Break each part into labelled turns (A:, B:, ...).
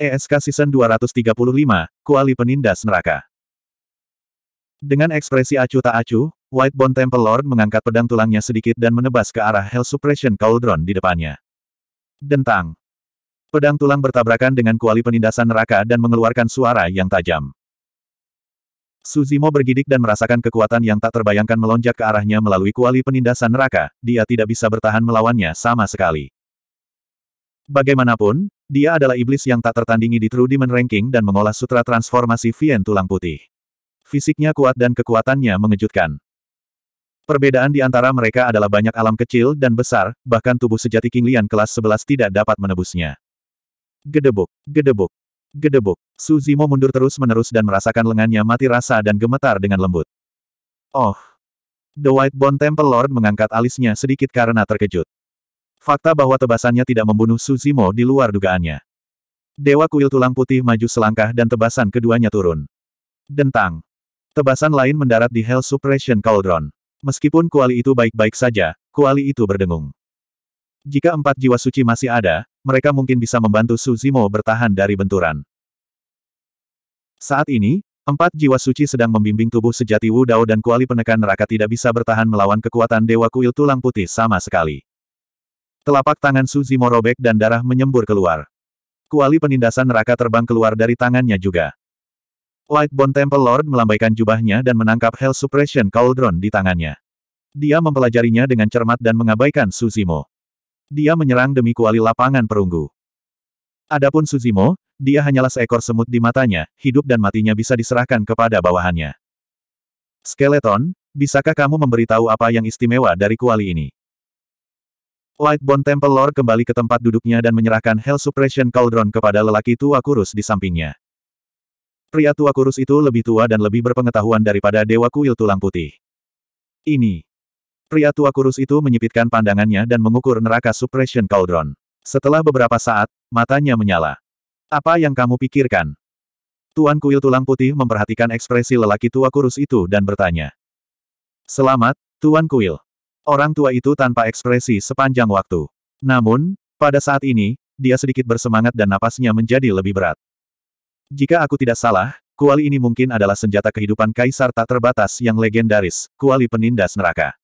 A: ESK Season 235, Kuali Penindas Neraka. Dengan ekspresi acuh tak acuh, White Bone Temple Lord mengangkat pedang tulangnya sedikit dan menebas ke arah Hell Suppression Cauldron di depannya. Dentang. Pedang tulang bertabrakan dengan kuali penindasan neraka dan mengeluarkan suara yang tajam. Suzimo bergidik dan merasakan kekuatan yang tak terbayangkan melonjak ke arahnya melalui kuali penindasan neraka, dia tidak bisa bertahan melawannya sama sekali. Bagaimanapun, dia adalah iblis yang tak tertandingi di True Demon Ranking dan mengolah sutra transformasi Vien Tulang Putih. Fisiknya kuat dan kekuatannya mengejutkan. Perbedaan di antara mereka adalah banyak alam kecil dan besar, bahkan tubuh sejati King Lian kelas 11 tidak dapat menebusnya. Gedebuk, gedebuk, gedebuk. Suzimo mundur terus-menerus dan merasakan lengannya mati rasa dan gemetar dengan lembut. Oh! The White Bone Temple Lord mengangkat alisnya sedikit karena terkejut. Fakta bahwa tebasannya tidak membunuh Suzimo di luar dugaannya. Dewa kuil tulang putih maju selangkah dan tebasan keduanya turun. Dentang. Tebasan lain mendarat di Hell Suppression Cauldron. Meskipun kuali itu baik-baik saja, kuali itu berdengung. Jika empat jiwa suci masih ada, mereka mungkin bisa membantu Suzimo bertahan dari benturan. Saat ini, empat jiwa suci sedang membimbing tubuh sejati Wu Dao dan kuali penekan neraka tidak bisa bertahan melawan kekuatan Dewa Kuil Tulang Putih sama sekali. Telapak tangan Suzimo robek dan darah menyembur keluar. Kuali penindasan neraka terbang keluar dari tangannya juga. Lightbone Temple Lord melambaikan jubahnya dan menangkap Hell Suppression Cauldron di tangannya. Dia mempelajarinya dengan cermat dan mengabaikan Suzimo. Dia menyerang demi kuali lapangan perunggu. Adapun Suzimo, dia hanyalah seekor semut di matanya, hidup dan matinya bisa diserahkan kepada bawahannya. Skeleton, bisakah kamu memberitahu apa yang istimewa dari kuali ini? Lightbone Temple Lord kembali ke tempat duduknya dan menyerahkan Hell Suppression Cauldron kepada lelaki tua kurus di sampingnya. Pria tua kurus itu lebih tua dan lebih berpengetahuan daripada Dewa Kuil Tulang Putih. Ini. Pria tua kurus itu menyipitkan pandangannya dan mengukur neraka Suppression Cauldron. Setelah beberapa saat, matanya menyala. Apa yang kamu pikirkan? Tuan Kuil Tulang Putih memperhatikan ekspresi lelaki tua kurus itu dan bertanya. Selamat, Tuan Kuil. Orang tua itu tanpa ekspresi sepanjang waktu. Namun, pada saat ini, dia sedikit bersemangat dan napasnya menjadi lebih berat. Jika aku tidak salah, kuali ini mungkin adalah senjata kehidupan kaisar tak terbatas yang legendaris, kuali penindas neraka.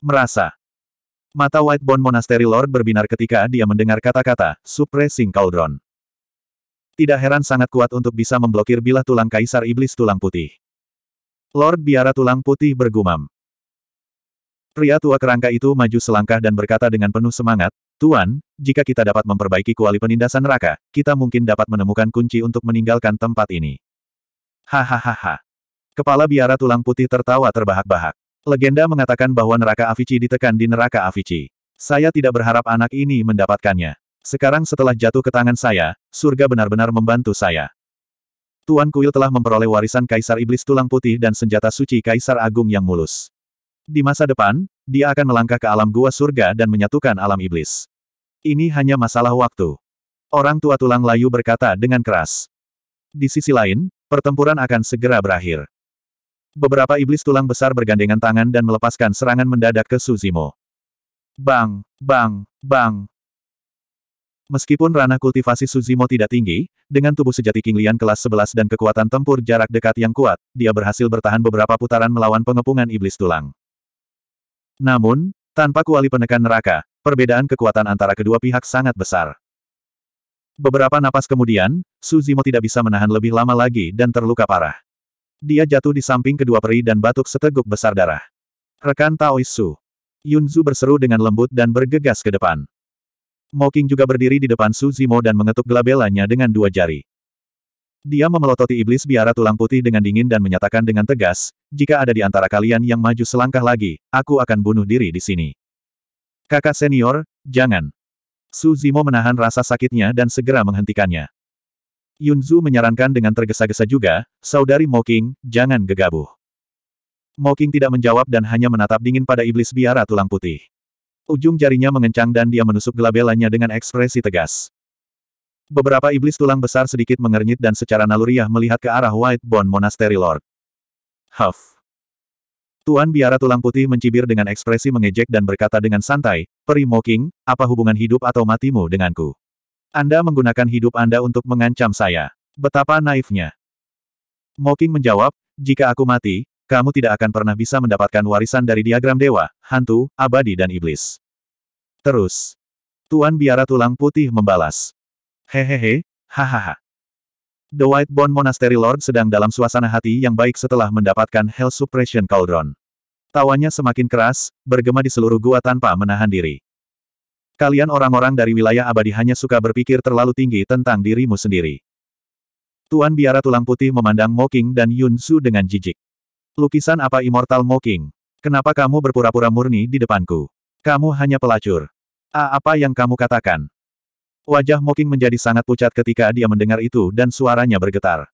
A: Merasa. Mata Whitebone Monastery Lord berbinar ketika dia mendengar kata-kata, Suppressing Cauldron. Tidak heran sangat kuat untuk bisa memblokir bilah tulang kaisar iblis tulang putih. Lord Biara Tulang Putih bergumam. Pria tua kerangka itu maju selangkah dan berkata dengan penuh semangat, Tuan, jika kita dapat memperbaiki kuali penindasan neraka, kita mungkin dapat menemukan kunci untuk meninggalkan tempat ini. Hahaha. Kepala biara tulang putih tertawa terbahak-bahak. Legenda mengatakan bahwa neraka Avici ditekan di neraka Avici. Saya tidak berharap anak ini mendapatkannya. Sekarang setelah jatuh ke tangan saya, surga benar-benar membantu saya. Tuan Kuil telah memperoleh warisan Kaisar Iblis Tulang Putih dan senjata suci Kaisar Agung yang mulus. Di masa depan, dia akan melangkah ke alam gua surga dan menyatukan alam iblis. Ini hanya masalah waktu. Orang tua tulang layu berkata dengan keras. Di sisi lain, pertempuran akan segera berakhir. Beberapa iblis tulang besar bergandengan tangan dan melepaskan serangan mendadak ke Suzimo. Bang, bang, bang. Meskipun ranah kultivasi Suzimo tidak tinggi, dengan tubuh sejati King Lian kelas 11 dan kekuatan tempur jarak dekat yang kuat, dia berhasil bertahan beberapa putaran melawan pengepungan iblis tulang. Namun, tanpa kuali penekan neraka, perbedaan kekuatan antara kedua pihak sangat besar. Beberapa napas kemudian, Suzimo tidak bisa menahan lebih lama lagi dan terluka parah. Dia jatuh di samping kedua peri dan batuk seteguk besar darah. Rekan Taoisu. Yunzu berseru dengan lembut dan bergegas ke depan. Moking juga berdiri di depan Suzimo dan mengetuk gelabelanya dengan dua jari. Dia memelototi iblis biara tulang putih dengan dingin dan menyatakan dengan tegas, jika ada di antara kalian yang maju selangkah lagi, aku akan bunuh diri di sini. Kakak senior, jangan. Su Zimo menahan rasa sakitnya dan segera menghentikannya. Yunzu menyarankan dengan tergesa-gesa juga, saudari Moking, jangan gegabah. Moking tidak menjawab dan hanya menatap dingin pada iblis biara tulang putih. Ujung jarinya mengencang dan dia menusuk gelabelannya dengan ekspresi tegas. Beberapa iblis tulang besar sedikit mengernyit dan secara naluriah melihat ke arah White Bone Monastery Lord. Huff. Tuan biara tulang putih mencibir dengan ekspresi mengejek dan berkata dengan santai, Peri Moking, apa hubungan hidup atau matimu denganku? Anda menggunakan hidup Anda untuk mengancam saya. Betapa naifnya. Moking menjawab, jika aku mati, kamu tidak akan pernah bisa mendapatkan warisan dari diagram dewa, hantu, abadi dan iblis. Terus. Tuan biara tulang putih membalas. Hehehe, hahaha. The White Bone Monastery Lord sedang dalam suasana hati yang baik setelah mendapatkan Hell Suppression Cauldron. Tawanya semakin keras, bergema di seluruh gua tanpa menahan diri. Kalian orang-orang dari wilayah abadi hanya suka berpikir terlalu tinggi tentang dirimu sendiri. Tuan Biara Tulang Putih memandang Moking dan Yun Su dengan jijik. Lukisan apa Immortal Moking? Kenapa kamu berpura-pura murni di depanku? Kamu hanya pelacur. A apa yang kamu katakan? Wajah Moking menjadi sangat pucat ketika dia mendengar itu dan suaranya bergetar.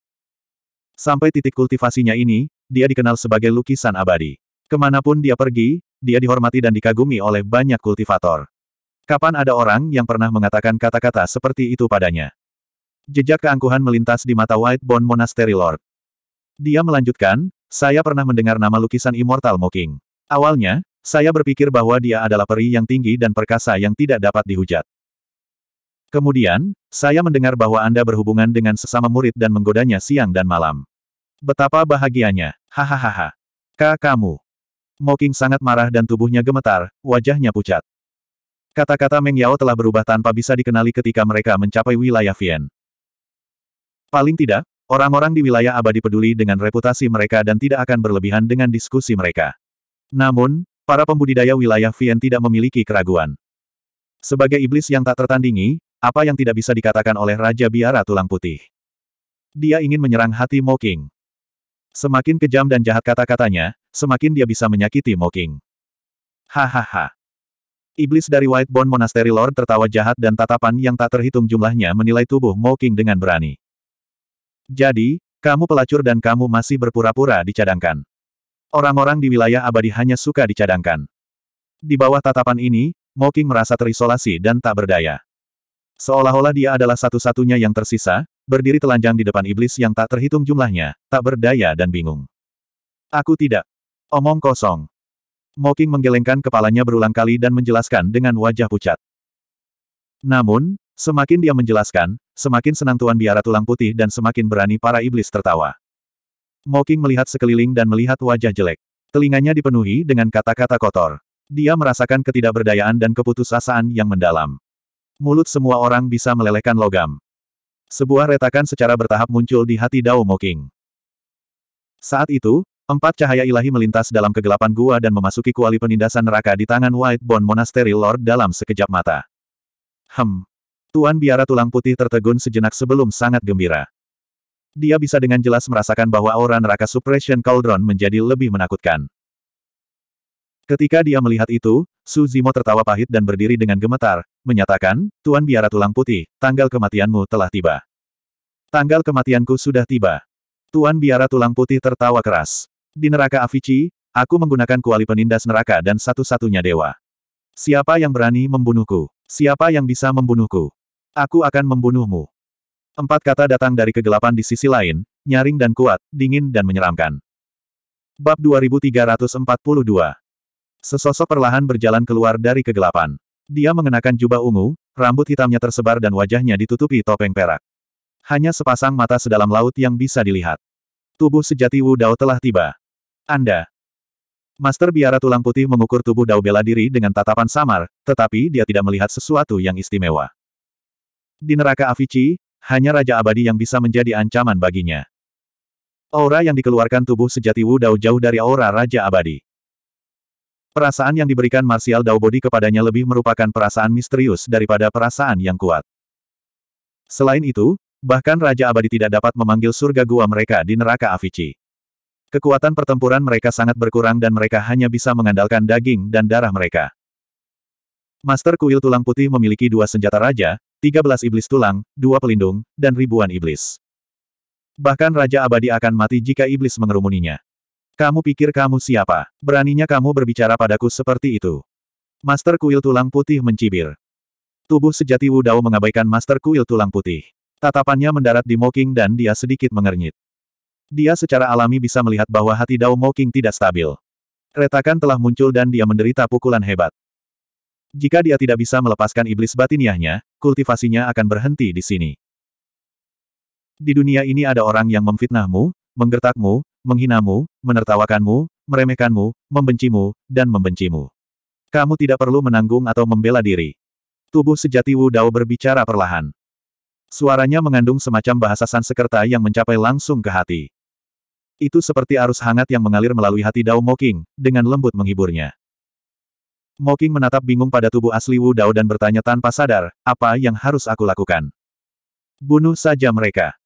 A: Sampai titik kultivasinya ini, dia dikenal sebagai lukisan abadi. Kemanapun dia pergi, dia dihormati dan dikagumi oleh banyak kultivator. Kapan ada orang yang pernah mengatakan kata-kata seperti itu padanya? Jejak keangkuhan melintas di mata White Bone Monastery Lord. Dia melanjutkan, saya pernah mendengar nama lukisan Immortal Moking. Awalnya, saya berpikir bahwa dia adalah peri yang tinggi dan perkasa yang tidak dapat dihujat. Kemudian, saya mendengar bahwa Anda berhubungan dengan sesama murid dan menggodanya siang dan malam. Betapa bahagianya. Hahaha. Kak kamu. Moking sangat marah dan tubuhnya gemetar, wajahnya pucat. Kata-kata Meng Yao telah berubah tanpa bisa dikenali ketika mereka mencapai wilayah Vien. Paling tidak, orang-orang di wilayah abadi peduli dengan reputasi mereka dan tidak akan berlebihan dengan diskusi mereka. Namun, para pembudidaya wilayah Vien tidak memiliki keraguan. Sebagai iblis yang tak tertandingi, apa yang tidak bisa dikatakan oleh Raja Biara Tulang Putih. Dia ingin menyerang hati Moking. Semakin kejam dan jahat kata-katanya, semakin dia bisa menyakiti Moking. Hahaha. Iblis dari Whitebone Monastery Lord tertawa jahat dan tatapan yang tak terhitung jumlahnya menilai tubuh Moking dengan berani. Jadi, kamu pelacur dan kamu masih berpura-pura dicadangkan. Orang-orang di wilayah abadi hanya suka dicadangkan. Di bawah tatapan ini, Moking merasa terisolasi dan tak berdaya. Seolah-olah dia adalah satu-satunya yang tersisa, berdiri telanjang di depan iblis yang tak terhitung jumlahnya, tak berdaya dan bingung. Aku tidak. Omong kosong. Moking menggelengkan kepalanya berulang kali dan menjelaskan dengan wajah pucat. Namun, semakin dia menjelaskan, semakin senang Tuan Biara Tulang Putih dan semakin berani para iblis tertawa. Moking melihat sekeliling dan melihat wajah jelek. Telinganya dipenuhi dengan kata-kata kotor. Dia merasakan ketidakberdayaan dan keputusasaan yang mendalam. Mulut semua orang bisa melelehkan logam. Sebuah retakan secara bertahap muncul di hati Dao Moking. Saat itu, empat cahaya ilahi melintas dalam kegelapan gua dan memasuki kuali penindasan neraka di tangan White Bone Monastery Lord dalam sekejap mata. Hem. Tuan biara tulang putih tertegun sejenak sebelum sangat gembira. Dia bisa dengan jelas merasakan bahwa aura neraka Suppression Cauldron menjadi lebih menakutkan. Ketika dia melihat itu, Su Zimo tertawa pahit dan berdiri dengan gemetar, menyatakan, Tuan Biara Tulang Putih, tanggal kematianmu telah tiba. Tanggal kematianku sudah tiba. Tuan Biara Tulang Putih tertawa keras. Di neraka Avici, aku menggunakan kuali penindas neraka dan satu-satunya dewa. Siapa yang berani membunuhku? Siapa yang bisa membunuhku? Aku akan membunuhmu. Empat kata datang dari kegelapan di sisi lain, nyaring dan kuat, dingin dan menyeramkan. Bab 2342 Sesosok perlahan berjalan keluar dari kegelapan. Dia mengenakan jubah ungu, rambut hitamnya tersebar dan wajahnya ditutupi topeng perak. Hanya sepasang mata sedalam laut yang bisa dilihat. Tubuh sejati Wu Dao telah tiba. Anda. Master biara tulang putih mengukur tubuh Dao bela diri dengan tatapan samar, tetapi dia tidak melihat sesuatu yang istimewa. Di neraka Avici, hanya Raja Abadi yang bisa menjadi ancaman baginya. Aura yang dikeluarkan tubuh sejati Wu Dao jauh dari aura Raja Abadi. Perasaan yang diberikan Martial Daobodi kepadanya lebih merupakan perasaan misterius daripada perasaan yang kuat. Selain itu, bahkan Raja Abadi tidak dapat memanggil surga gua mereka di neraka Avici. Kekuatan pertempuran mereka sangat berkurang dan mereka hanya bisa mengandalkan daging dan darah mereka. Master Kuil Tulang Putih memiliki dua senjata raja, 13 iblis tulang, dua pelindung, dan ribuan iblis. Bahkan Raja Abadi akan mati jika iblis mengerumuninya. Kamu pikir kamu siapa? Beraninya kamu berbicara padaku seperti itu. Master Kuil Tulang Putih mencibir. Tubuh sejati Wu Dao mengabaikan Master Kuil Tulang Putih. Tatapannya mendarat di Moking dan dia sedikit mengernyit. Dia secara alami bisa melihat bahwa hati Dao Moking tidak stabil. Retakan telah muncul dan dia menderita pukulan hebat. Jika dia tidak bisa melepaskan iblis batiniahnya, kultivasinya akan berhenti di sini. Di dunia ini ada orang yang memfitnahmu, menggertakmu, menghinamu, menertawakanmu, meremehkanmu, membencimu, dan membencimu. Kamu tidak perlu menanggung atau membela diri. Tubuh sejati Wu Dao berbicara perlahan. Suaranya mengandung semacam bahasa Sansekerta yang mencapai langsung ke hati. Itu seperti arus hangat yang mengalir melalui hati Dao Moking, dengan lembut menghiburnya. Moking menatap bingung pada tubuh asli Wu Dao dan bertanya tanpa sadar, apa yang harus aku lakukan? Bunuh saja mereka.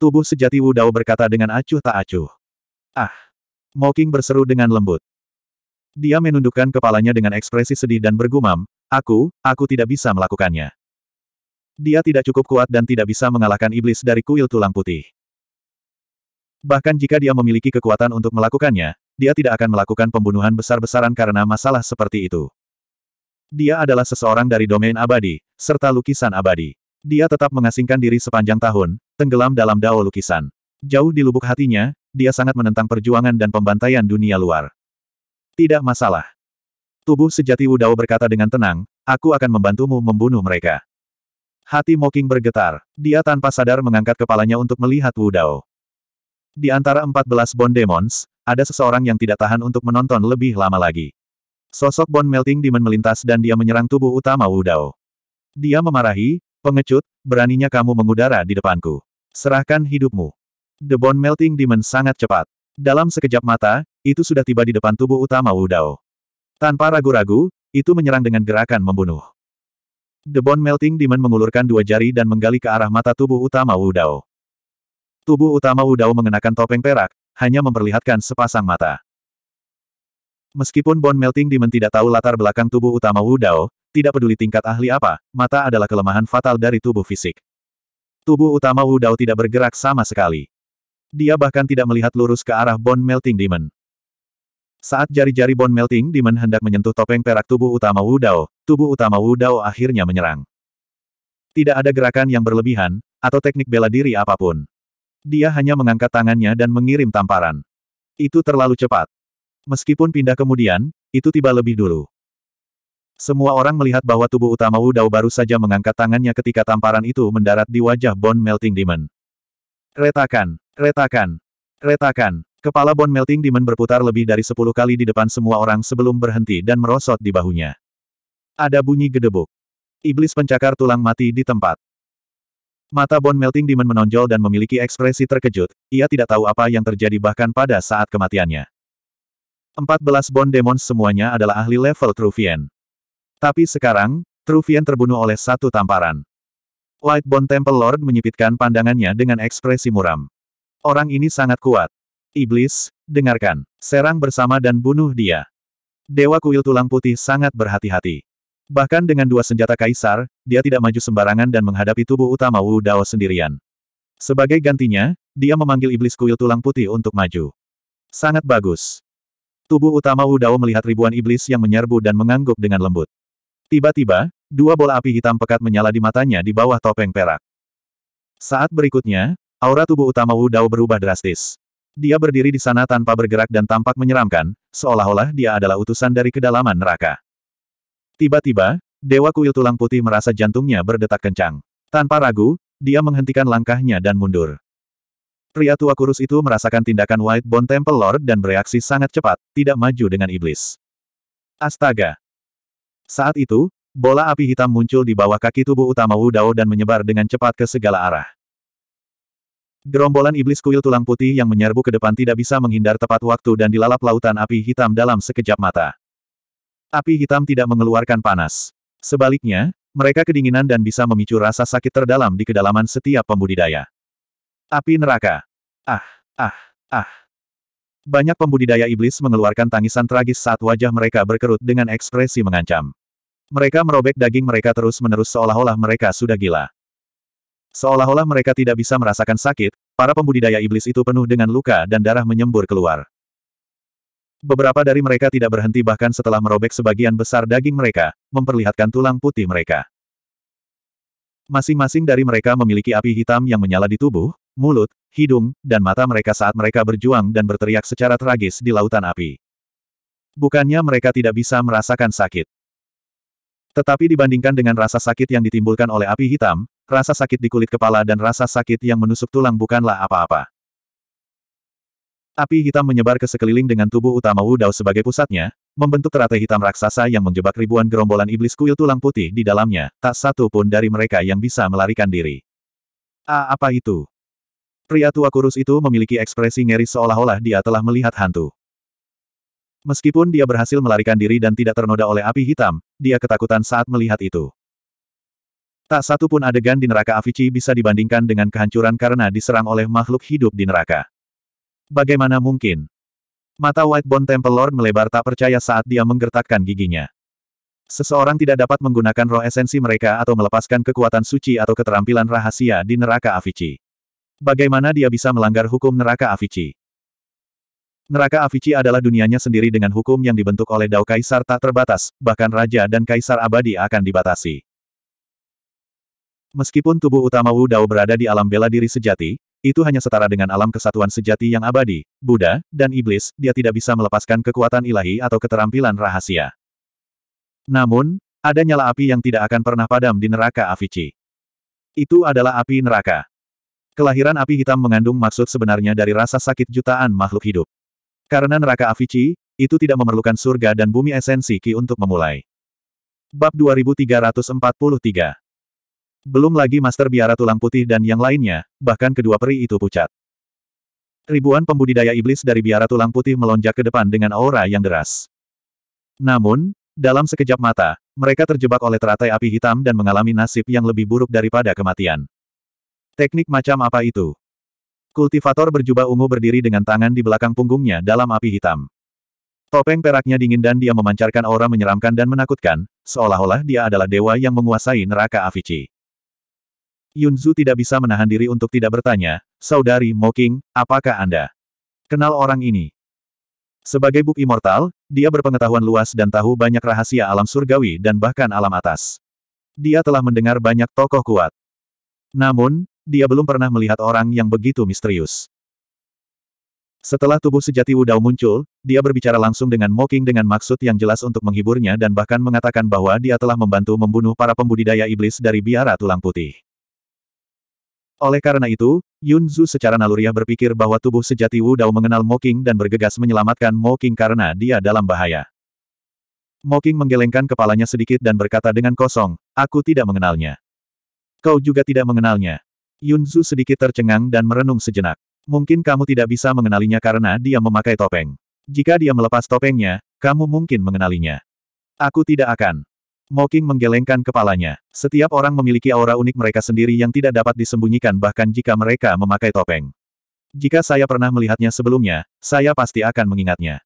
A: Tubuh sejati Wu Dao berkata dengan acuh tak acuh. Ah! Moking berseru dengan lembut. Dia menundukkan kepalanya dengan ekspresi sedih dan bergumam, Aku, aku tidak bisa melakukannya. Dia tidak cukup kuat dan tidak bisa mengalahkan iblis dari kuil tulang putih. Bahkan jika dia memiliki kekuatan untuk melakukannya, dia tidak akan melakukan pembunuhan besar-besaran karena masalah seperti itu. Dia adalah seseorang dari domain abadi, serta lukisan abadi. Dia tetap mengasingkan diri sepanjang tahun, tenggelam dalam dao lukisan. Jauh di lubuk hatinya, dia sangat menentang perjuangan dan pembantaian dunia luar. Tidak masalah. Tubuh sejati Wudao berkata dengan tenang, aku akan membantumu membunuh mereka. Hati Moking bergetar. Dia tanpa sadar mengangkat kepalanya untuk melihat Wudao. Di antara 14 Bond Demons, ada seseorang yang tidak tahan untuk menonton lebih lama lagi. Sosok Bond Melting Demon melintas dan dia menyerang tubuh utama Wudao. Dia memarahi, pengecut, beraninya kamu mengudara di depanku. Serahkan hidupmu. The bone melting demon sangat cepat. Dalam sekejap mata, itu sudah tiba di depan tubuh utama Wu Dao. Tanpa ragu-ragu, itu menyerang dengan gerakan membunuh. The bone melting demon mengulurkan dua jari dan menggali ke arah mata tubuh utama Wu Dao. Tubuh utama Wu Dao mengenakan topeng perak, hanya memperlihatkan sepasang mata. Meskipun Bone Melting Demon tidak tahu latar belakang tubuh utama Wu Dao, tidak peduli tingkat ahli apa, mata adalah kelemahan fatal dari tubuh fisik. Tubuh utama Wu Dao tidak bergerak sama sekali dia bahkan tidak melihat lurus ke arah Bone Melting Demon. Saat jari-jari Bone Melting Demon hendak menyentuh topeng perak tubuh utama Wu Dao, tubuh utama Wu Dao akhirnya menyerang. Tidak ada gerakan yang berlebihan, atau teknik bela diri apapun. Dia hanya mengangkat tangannya dan mengirim tamparan. Itu terlalu cepat. Meskipun pindah kemudian, itu tiba lebih dulu. Semua orang melihat bahwa tubuh utama Wu Dao baru saja mengangkat tangannya ketika tamparan itu mendarat di wajah Bone Melting Demon. Retakan. Retakan. Retakan. Kepala Bon Melting Demon berputar lebih dari sepuluh kali di depan semua orang sebelum berhenti dan merosot di bahunya. Ada bunyi gedebuk. Iblis pencakar tulang mati di tempat. Mata Bon Melting Demon menonjol dan memiliki ekspresi terkejut, ia tidak tahu apa yang terjadi bahkan pada saat kematiannya. 14 Bon Demon semuanya adalah ahli level Truvian. Tapi sekarang, Truvian terbunuh oleh satu tamparan. White Bone Temple Lord menyipitkan pandangannya dengan ekspresi muram. Orang ini sangat kuat. Iblis, dengarkan. Serang bersama dan bunuh dia. Dewa kuil tulang putih sangat berhati-hati. Bahkan dengan dua senjata kaisar, dia tidak maju sembarangan dan menghadapi tubuh utama Wu Dao sendirian. Sebagai gantinya, dia memanggil iblis kuil tulang putih untuk maju. Sangat bagus. Tubuh utama Wu Dao melihat ribuan iblis yang menyerbu dan mengangguk dengan lembut. Tiba-tiba, dua bola api hitam pekat menyala di matanya di bawah topeng perak. Saat berikutnya, Aura tubuh utama Wu Dao berubah drastis. Dia berdiri di sana tanpa bergerak dan tampak menyeramkan, seolah-olah dia adalah utusan dari kedalaman neraka. Tiba-tiba, Dewa Kuil Tulang Putih merasa jantungnya berdetak kencang. Tanpa ragu, dia menghentikan langkahnya dan mundur. Pria tua kurus itu merasakan tindakan White Bone Temple Lord dan bereaksi sangat cepat, tidak maju dengan iblis. Astaga! Saat itu, bola api hitam muncul di bawah kaki tubuh utama Wu Dao dan menyebar dengan cepat ke segala arah. Gerombolan iblis kuil tulang putih yang menyerbu ke depan tidak bisa menghindar tepat waktu dan dilalap lautan api hitam dalam sekejap mata. Api hitam tidak mengeluarkan panas. Sebaliknya, mereka kedinginan dan bisa memicu rasa sakit terdalam di kedalaman setiap pembudidaya. Api neraka. Ah, ah, ah. Banyak pembudidaya iblis mengeluarkan tangisan tragis saat wajah mereka berkerut dengan ekspresi mengancam. Mereka merobek daging mereka terus-menerus seolah-olah mereka sudah gila. Seolah-olah mereka tidak bisa merasakan sakit, para pembudidaya iblis itu penuh dengan luka dan darah menyembur keluar. Beberapa dari mereka tidak berhenti bahkan setelah merobek sebagian besar daging mereka, memperlihatkan tulang putih mereka. Masing-masing dari mereka memiliki api hitam yang menyala di tubuh, mulut, hidung, dan mata mereka saat mereka berjuang dan berteriak secara tragis di lautan api. Bukannya mereka tidak bisa merasakan sakit. Tetapi dibandingkan dengan rasa sakit yang ditimbulkan oleh api hitam, Rasa sakit di kulit kepala dan rasa sakit yang menusuk tulang bukanlah apa-apa. Api hitam menyebar ke sekeliling dengan tubuh utama Wu Dao sebagai pusatnya, membentuk teratai hitam raksasa yang menjebak ribuan gerombolan iblis kuil tulang putih di dalamnya, tak satu pun dari mereka yang bisa melarikan diri. Ah, apa itu? Pria tua kurus itu memiliki ekspresi ngeri seolah-olah dia telah melihat hantu. Meskipun dia berhasil melarikan diri dan tidak ternoda oleh api hitam, dia ketakutan saat melihat itu. Tak satu pun adegan di neraka Avicii bisa dibandingkan dengan kehancuran karena diserang oleh makhluk hidup di neraka. Bagaimana mungkin? Mata Whitebone Temple Lord melebar tak percaya saat dia menggertakkan giginya. Seseorang tidak dapat menggunakan roh esensi mereka atau melepaskan kekuatan suci atau keterampilan rahasia di neraka Avicii. Bagaimana dia bisa melanggar hukum neraka Avicii? Neraka Avicii adalah dunianya sendiri dengan hukum yang dibentuk oleh Dao Kaisar tak terbatas, bahkan raja dan kaisar abadi akan dibatasi. Meskipun tubuh utama Wu Dao berada di alam bela diri sejati, itu hanya setara dengan alam kesatuan sejati yang abadi, Buddha, dan Iblis, dia tidak bisa melepaskan kekuatan ilahi atau keterampilan rahasia. Namun, ada nyala api yang tidak akan pernah padam di neraka Avicii. Itu adalah api neraka. Kelahiran api hitam mengandung maksud sebenarnya dari rasa sakit jutaan makhluk hidup. Karena neraka Avicii, itu tidak memerlukan surga dan bumi esensi Ki untuk memulai. Bab 2343 belum lagi Master Biara Tulang Putih dan yang lainnya, bahkan kedua peri itu pucat. Ribuan pembudidaya iblis dari Biara Tulang Putih melonjak ke depan dengan aura yang deras. Namun, dalam sekejap mata, mereka terjebak oleh teratai api hitam dan mengalami nasib yang lebih buruk daripada kematian. Teknik macam apa itu? Kultivator berjubah ungu berdiri dengan tangan di belakang punggungnya dalam api hitam. Topeng peraknya dingin dan dia memancarkan aura menyeramkan dan menakutkan, seolah-olah dia adalah dewa yang menguasai neraka Avici. Yunzu tidak bisa menahan diri untuk tidak bertanya, Saudari Moking, apakah Anda kenal orang ini? Sebagai Buk Immortal, dia berpengetahuan luas dan tahu banyak rahasia alam surgawi dan bahkan alam atas. Dia telah mendengar banyak tokoh kuat. Namun, dia belum pernah melihat orang yang begitu misterius. Setelah tubuh sejati Wudao muncul, dia berbicara langsung dengan Moking dengan maksud yang jelas untuk menghiburnya dan bahkan mengatakan bahwa dia telah membantu membunuh para pembudidaya iblis dari biara tulang putih. Oleh karena itu, Yun Zhu secara naluriah berpikir bahwa tubuh sejati Wu Dao mengenal Mo Moking dan bergegas menyelamatkan Mo Moking karena dia dalam bahaya. Mo Moking menggelengkan kepalanya sedikit dan berkata dengan kosong, aku tidak mengenalnya. Kau juga tidak mengenalnya. Yun Zhu sedikit tercengang dan merenung sejenak. Mungkin kamu tidak bisa mengenalinya karena dia memakai topeng. Jika dia melepas topengnya, kamu mungkin mengenalinya. Aku tidak akan. Moking menggelengkan kepalanya. Setiap orang memiliki aura unik mereka sendiri yang tidak dapat disembunyikan bahkan jika mereka memakai topeng. Jika saya pernah melihatnya sebelumnya, saya pasti akan mengingatnya.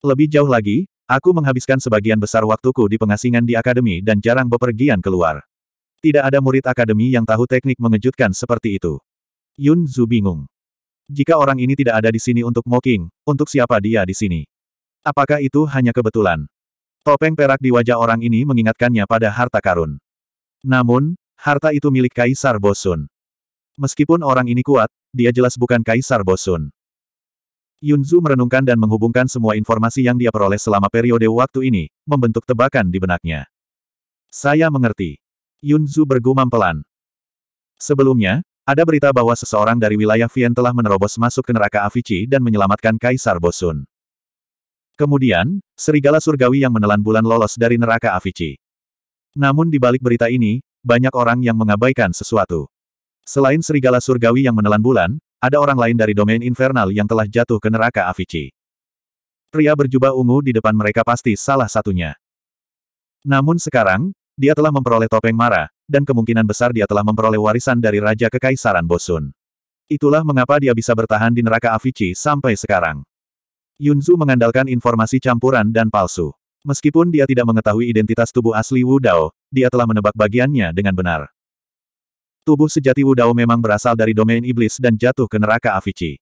A: Lebih jauh lagi, aku menghabiskan sebagian besar waktuku di pengasingan di akademi dan jarang bepergian keluar. Tidak ada murid akademi yang tahu teknik mengejutkan seperti itu. Yun Zhu bingung. Jika orang ini tidak ada di sini untuk Moking, untuk siapa dia di sini? Apakah itu hanya kebetulan? Topeng perak di wajah orang ini mengingatkannya pada harta karun. Namun, harta itu milik Kaisar Bosun. Meskipun orang ini kuat, dia jelas bukan Kaisar Bosun. Yunzu merenungkan dan menghubungkan semua informasi yang dia peroleh selama periode waktu ini, membentuk tebakan di benaknya. Saya mengerti. Yunzu bergumam pelan. Sebelumnya, ada berita bahwa seseorang dari wilayah Vien telah menerobos masuk ke neraka Avici dan menyelamatkan Kaisar Bosun. Kemudian, serigala surgawi yang menelan bulan lolos dari neraka Avici. Namun di balik berita ini, banyak orang yang mengabaikan sesuatu. Selain serigala surgawi yang menelan bulan, ada orang lain dari domain infernal yang telah jatuh ke neraka Avici. Pria berjubah ungu di depan mereka pasti salah satunya. Namun sekarang, dia telah memperoleh topeng marah, dan kemungkinan besar dia telah memperoleh warisan dari Raja Kekaisaran Bosun. Itulah mengapa dia bisa bertahan di neraka Avici sampai sekarang. Yunzu mengandalkan informasi campuran dan palsu. Meskipun dia tidak mengetahui identitas tubuh asli Wu Dao, dia telah menebak bagiannya dengan benar. Tubuh sejati Wu Dao memang berasal dari domain iblis dan jatuh ke neraka Avicii.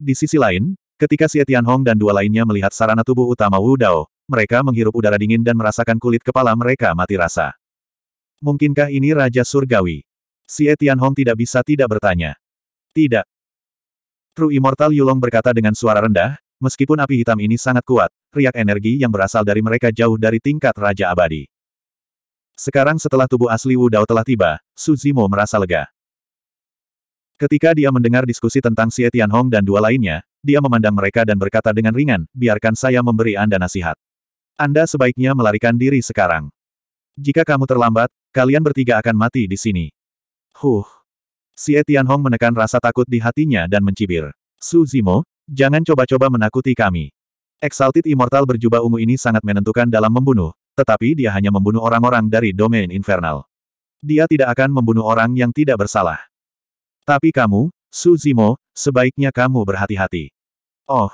A: Di sisi lain, ketika Xie Tianhong dan dua lainnya melihat sarana tubuh utama Wu Dao, mereka menghirup udara dingin dan merasakan kulit kepala mereka mati rasa. Mungkinkah ini Raja Surgawi? Xie Tianhong tidak bisa tidak bertanya. Tidak, True Immortal Yulong berkata dengan suara rendah, meskipun api hitam ini sangat kuat, riak energi yang berasal dari mereka jauh dari tingkat Raja Abadi. Sekarang setelah tubuh asli Wu Dao telah tiba, Su Zimo merasa lega. Ketika dia mendengar diskusi tentang Xie Tianhong dan dua lainnya, dia memandang mereka dan berkata dengan ringan, biarkan saya memberi Anda nasihat. Anda sebaiknya melarikan diri sekarang. Jika kamu terlambat, kalian bertiga akan mati di sini. Huh. Si Etian Hong menekan rasa takut di hatinya dan mencibir. Su Zimo, jangan coba-coba menakuti kami. Exalted Immortal berjubah ungu ini sangat menentukan dalam membunuh, tetapi dia hanya membunuh orang-orang dari domain infernal. Dia tidak akan membunuh orang yang tidak bersalah. Tapi kamu, Su Zimo, sebaiknya kamu berhati-hati. Oh.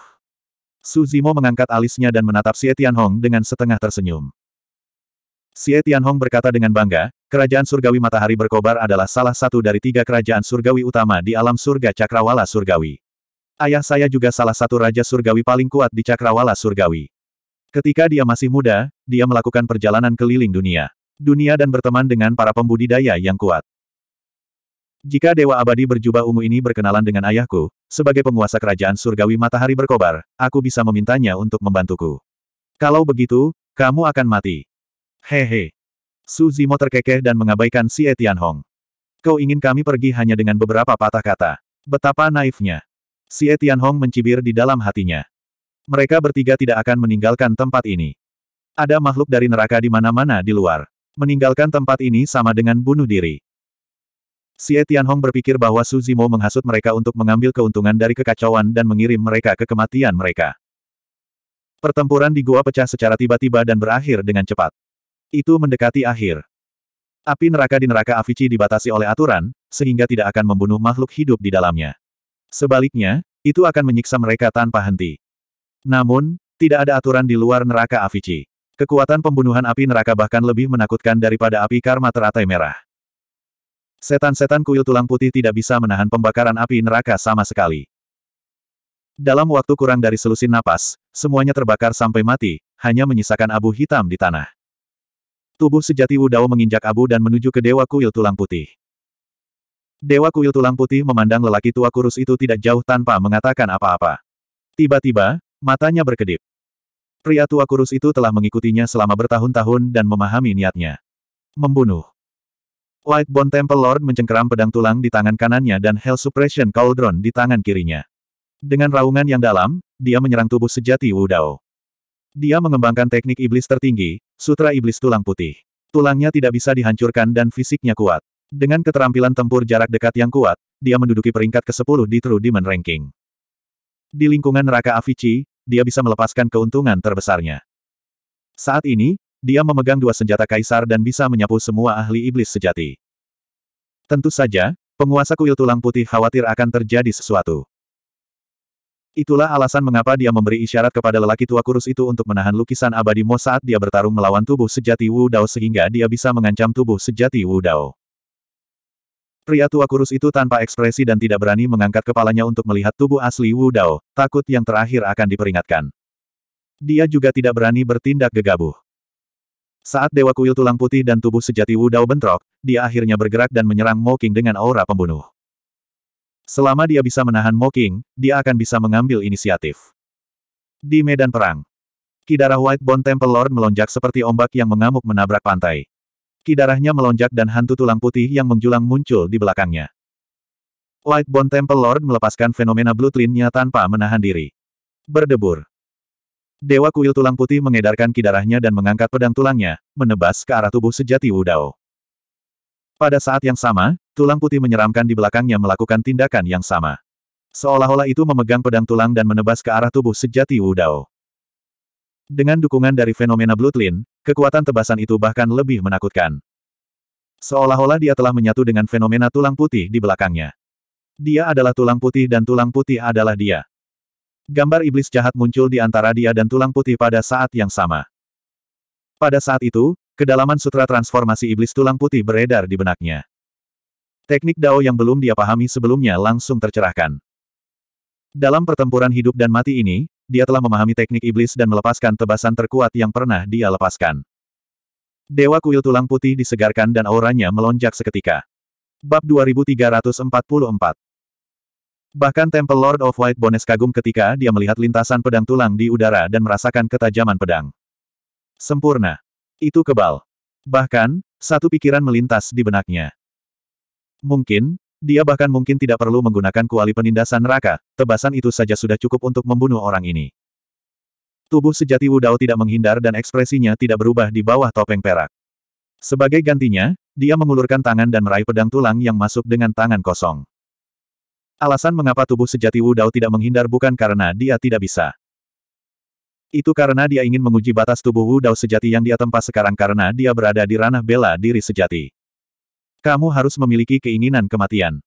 A: Su Zimo mengangkat alisnya dan menatap Si Etian Hong dengan setengah tersenyum. Si Etian Hong berkata dengan bangga, Kerajaan Surgawi Matahari Berkobar adalah salah satu dari tiga kerajaan surgawi utama di alam surga Cakrawala Surgawi. Ayah saya juga salah satu raja surgawi paling kuat di Cakrawala Surgawi. Ketika dia masih muda, dia melakukan perjalanan keliling dunia. Dunia dan berteman dengan para pembudidaya yang kuat. Jika Dewa Abadi berjubah ungu ini berkenalan dengan ayahku, sebagai penguasa kerajaan surgawi matahari berkobar, aku bisa memintanya untuk membantuku. Kalau begitu, kamu akan mati. Hehe. Su Zimo terkekeh dan mengabaikan si Etian Hong. Kau ingin kami pergi hanya dengan beberapa patah kata. Betapa naifnya. Si Etian Hong mencibir di dalam hatinya. Mereka bertiga tidak akan meninggalkan tempat ini. Ada makhluk dari neraka di mana-mana di luar. Meninggalkan tempat ini sama dengan bunuh diri. Si Etian Hong berpikir bahwa Su Zimo menghasut mereka untuk mengambil keuntungan dari kekacauan dan mengirim mereka ke kematian mereka. Pertempuran di gua pecah secara tiba-tiba dan berakhir dengan cepat. Itu mendekati akhir. Api neraka di neraka Avici dibatasi oleh aturan, sehingga tidak akan membunuh makhluk hidup di dalamnya. Sebaliknya, itu akan menyiksa mereka tanpa henti. Namun, tidak ada aturan di luar neraka Avici. Kekuatan pembunuhan api neraka bahkan lebih menakutkan daripada api karma teratai merah. Setan-setan kuil tulang putih tidak bisa menahan pembakaran api neraka sama sekali. Dalam waktu kurang dari selusin napas, semuanya terbakar sampai mati, hanya menyisakan abu hitam di tanah. Tubuh sejati Wudao menginjak abu dan menuju ke Dewa Kuil Tulang Putih. Dewa Kuil Tulang Putih memandang lelaki tua kurus itu tidak jauh tanpa mengatakan apa-apa. Tiba-tiba, matanya berkedip. Pria tua kurus itu telah mengikutinya selama bertahun-tahun dan memahami niatnya. Membunuh. White Bone Temple Lord mencengkeram pedang tulang di tangan kanannya dan Hell Suppression Cauldron di tangan kirinya. Dengan raungan yang dalam, dia menyerang tubuh sejati Wudao. Dia mengembangkan teknik iblis tertinggi, Sutra Iblis Tulang Putih. Tulangnya tidak bisa dihancurkan dan fisiknya kuat. Dengan keterampilan tempur jarak dekat yang kuat, dia menduduki peringkat ke-10 di True Demon Ranking. Di lingkungan neraka Avicii, dia bisa melepaskan keuntungan terbesarnya. Saat ini, dia memegang dua senjata kaisar dan bisa menyapu semua ahli iblis sejati. Tentu saja, penguasa kuil tulang putih khawatir akan terjadi sesuatu. Itulah alasan mengapa dia memberi isyarat kepada lelaki tua kurus itu untuk menahan lukisan abadi Mo saat dia bertarung melawan tubuh sejati Wu Dao sehingga dia bisa mengancam tubuh sejati Wu Dao. Pria tua kurus itu tanpa ekspresi dan tidak berani mengangkat kepalanya untuk melihat tubuh asli Wu Dao, takut yang terakhir akan diperingatkan. Dia juga tidak berani bertindak gegabah. Saat Dewa Kuil Tulang Putih dan tubuh sejati Wu Dao bentrok, dia akhirnya bergerak dan menyerang Mo King dengan aura pembunuh. Selama dia bisa menahan Moking, dia akan bisa mengambil inisiatif. Di medan perang, White Bone Temple Lord melonjak seperti ombak yang mengamuk menabrak pantai. Kidarahnya melonjak dan hantu tulang putih yang menjulang muncul di belakangnya. White Bone Temple Lord melepaskan fenomena bloodline-nya tanpa menahan diri. Berdebur. Dewa kuil tulang putih mengedarkan kidarahnya dan mengangkat pedang tulangnya, menebas ke arah tubuh sejati Wudao. Pada saat yang sama, Tulang putih menyeramkan di belakangnya melakukan tindakan yang sama. Seolah-olah itu memegang pedang tulang dan menebas ke arah tubuh sejati Wudao. Dengan dukungan dari fenomena Blutlin, kekuatan tebasan itu bahkan lebih menakutkan. Seolah-olah dia telah menyatu dengan fenomena tulang putih di belakangnya. Dia adalah tulang putih dan tulang putih adalah dia. Gambar iblis jahat muncul di antara dia dan tulang putih pada saat yang sama. Pada saat itu, kedalaman sutra transformasi iblis tulang putih beredar di benaknya. Teknik Dao yang belum dia pahami sebelumnya langsung tercerahkan. Dalam pertempuran hidup dan mati ini, dia telah memahami teknik iblis dan melepaskan tebasan terkuat yang pernah dia lepaskan. Dewa kuil tulang putih disegarkan dan auranya melonjak seketika. Bab 2344 Bahkan Temple Lord of White Bones kagum ketika dia melihat lintasan pedang tulang di udara dan merasakan ketajaman pedang. Sempurna. Itu kebal. Bahkan, satu pikiran melintas di benaknya. Mungkin, dia bahkan mungkin tidak perlu menggunakan kuali penindasan neraka, tebasan itu saja sudah cukup untuk membunuh orang ini. Tubuh sejati Wudao tidak menghindar dan ekspresinya tidak berubah di bawah topeng perak. Sebagai gantinya, dia mengulurkan tangan dan meraih pedang tulang yang masuk dengan tangan kosong. Alasan mengapa tubuh sejati Wudao tidak menghindar bukan karena dia tidak bisa. Itu karena dia ingin menguji batas tubuh Wudao sejati yang dia tempa sekarang karena dia berada di ranah bela diri sejati. Kamu harus memiliki keinginan kematian.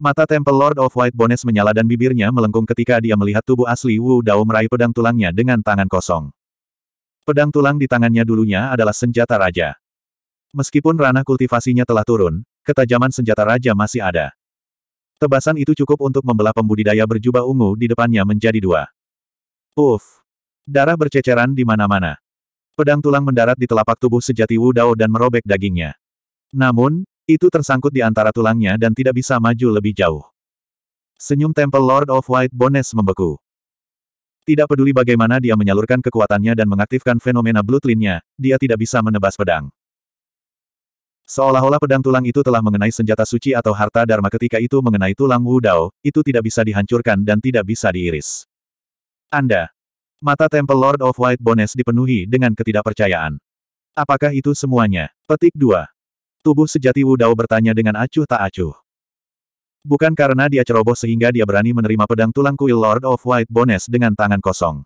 A: Mata Temple Lord of White Bones menyala dan bibirnya melengkung ketika dia melihat tubuh asli Wu Dao meraih pedang tulangnya dengan tangan kosong. Pedang tulang di tangannya dulunya adalah senjata raja. Meskipun ranah kultivasinya telah turun, ketajaman senjata raja masih ada. Tebasan itu cukup untuk membelah pembudidaya berjubah ungu di depannya menjadi dua. Uff! Darah berceceran di mana-mana. Pedang tulang mendarat di telapak tubuh sejati Wu Dao dan merobek dagingnya. Namun, itu tersangkut di antara tulangnya dan tidak bisa maju lebih jauh. Senyum Temple Lord of White Bones membeku. Tidak peduli bagaimana dia menyalurkan kekuatannya dan mengaktifkan fenomena bloodline-nya, dia tidak bisa menebas pedang. Seolah-olah pedang tulang itu telah mengenai senjata suci atau harta dharma ketika itu mengenai tulang Wu Dao, itu tidak bisa dihancurkan dan tidak bisa diiris. Anda. Mata Temple Lord of White Bones dipenuhi dengan ketidakpercayaan. Apakah itu semuanya? Petik 2. Tubuh sejati Wu Dao bertanya dengan acuh tak acuh. Bukan karena dia ceroboh sehingga dia berani menerima pedang tulang kuil Lord of White Bones dengan tangan kosong.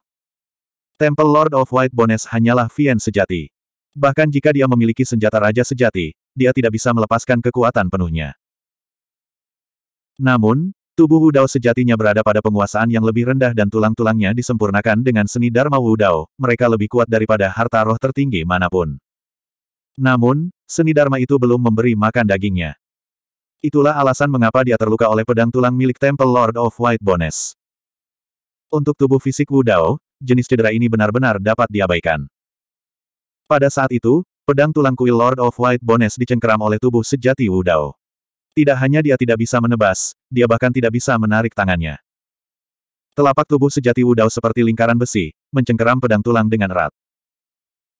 A: Temple Lord of White Bones hanyalah Vien sejati. Bahkan jika dia memiliki senjata raja sejati, dia tidak bisa melepaskan kekuatan penuhnya. Namun, tubuh Wu Dao sejatinya berada pada penguasaan yang lebih rendah dan tulang-tulangnya disempurnakan dengan seni Dharma Wu Dao. mereka lebih kuat daripada harta roh tertinggi manapun. Namun, seni Dharma itu belum memberi makan dagingnya. Itulah alasan mengapa dia terluka oleh pedang tulang milik Temple Lord of White Bones. Untuk tubuh fisik Wu Dao, jenis cedera ini benar-benar dapat diabaikan. Pada saat itu, pedang tulang kuil Lord of White Bones dicengkeram oleh tubuh sejati Wu Dao. Tidak hanya dia tidak bisa menebas, dia bahkan tidak bisa menarik tangannya. Telapak tubuh sejati Wu Dao seperti lingkaran besi, mencengkeram pedang tulang dengan erat.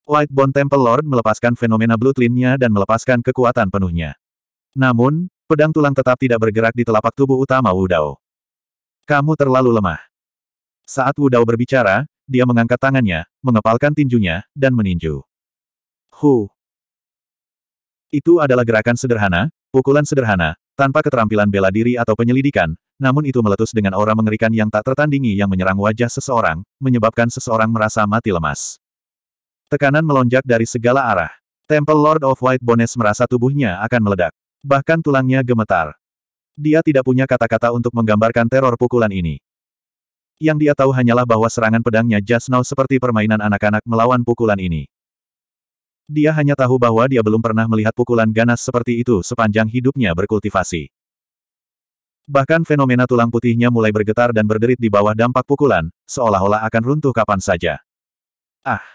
A: Whitebone Temple Lord melepaskan fenomena bloodline-nya dan melepaskan kekuatan penuhnya. Namun, pedang tulang tetap tidak bergerak di telapak tubuh utama Wudao. Kamu terlalu lemah. Saat Wudao berbicara, dia mengangkat tangannya, mengepalkan tinjunya, dan meninju. Hu! Itu adalah gerakan sederhana, pukulan sederhana, tanpa keterampilan bela diri atau penyelidikan, namun itu meletus dengan aura mengerikan yang tak tertandingi yang menyerang wajah seseorang, menyebabkan seseorang merasa mati lemas. Tekanan melonjak dari segala arah. Temple Lord of White Bones merasa tubuhnya akan meledak. Bahkan tulangnya gemetar. Dia tidak punya kata-kata untuk menggambarkan teror pukulan ini. Yang dia tahu hanyalah bahwa serangan pedangnya just now seperti permainan anak-anak melawan pukulan ini. Dia hanya tahu bahwa dia belum pernah melihat pukulan ganas seperti itu sepanjang hidupnya berkultivasi. Bahkan fenomena tulang putihnya mulai bergetar dan berderit di bawah dampak pukulan, seolah-olah akan runtuh kapan saja. Ah!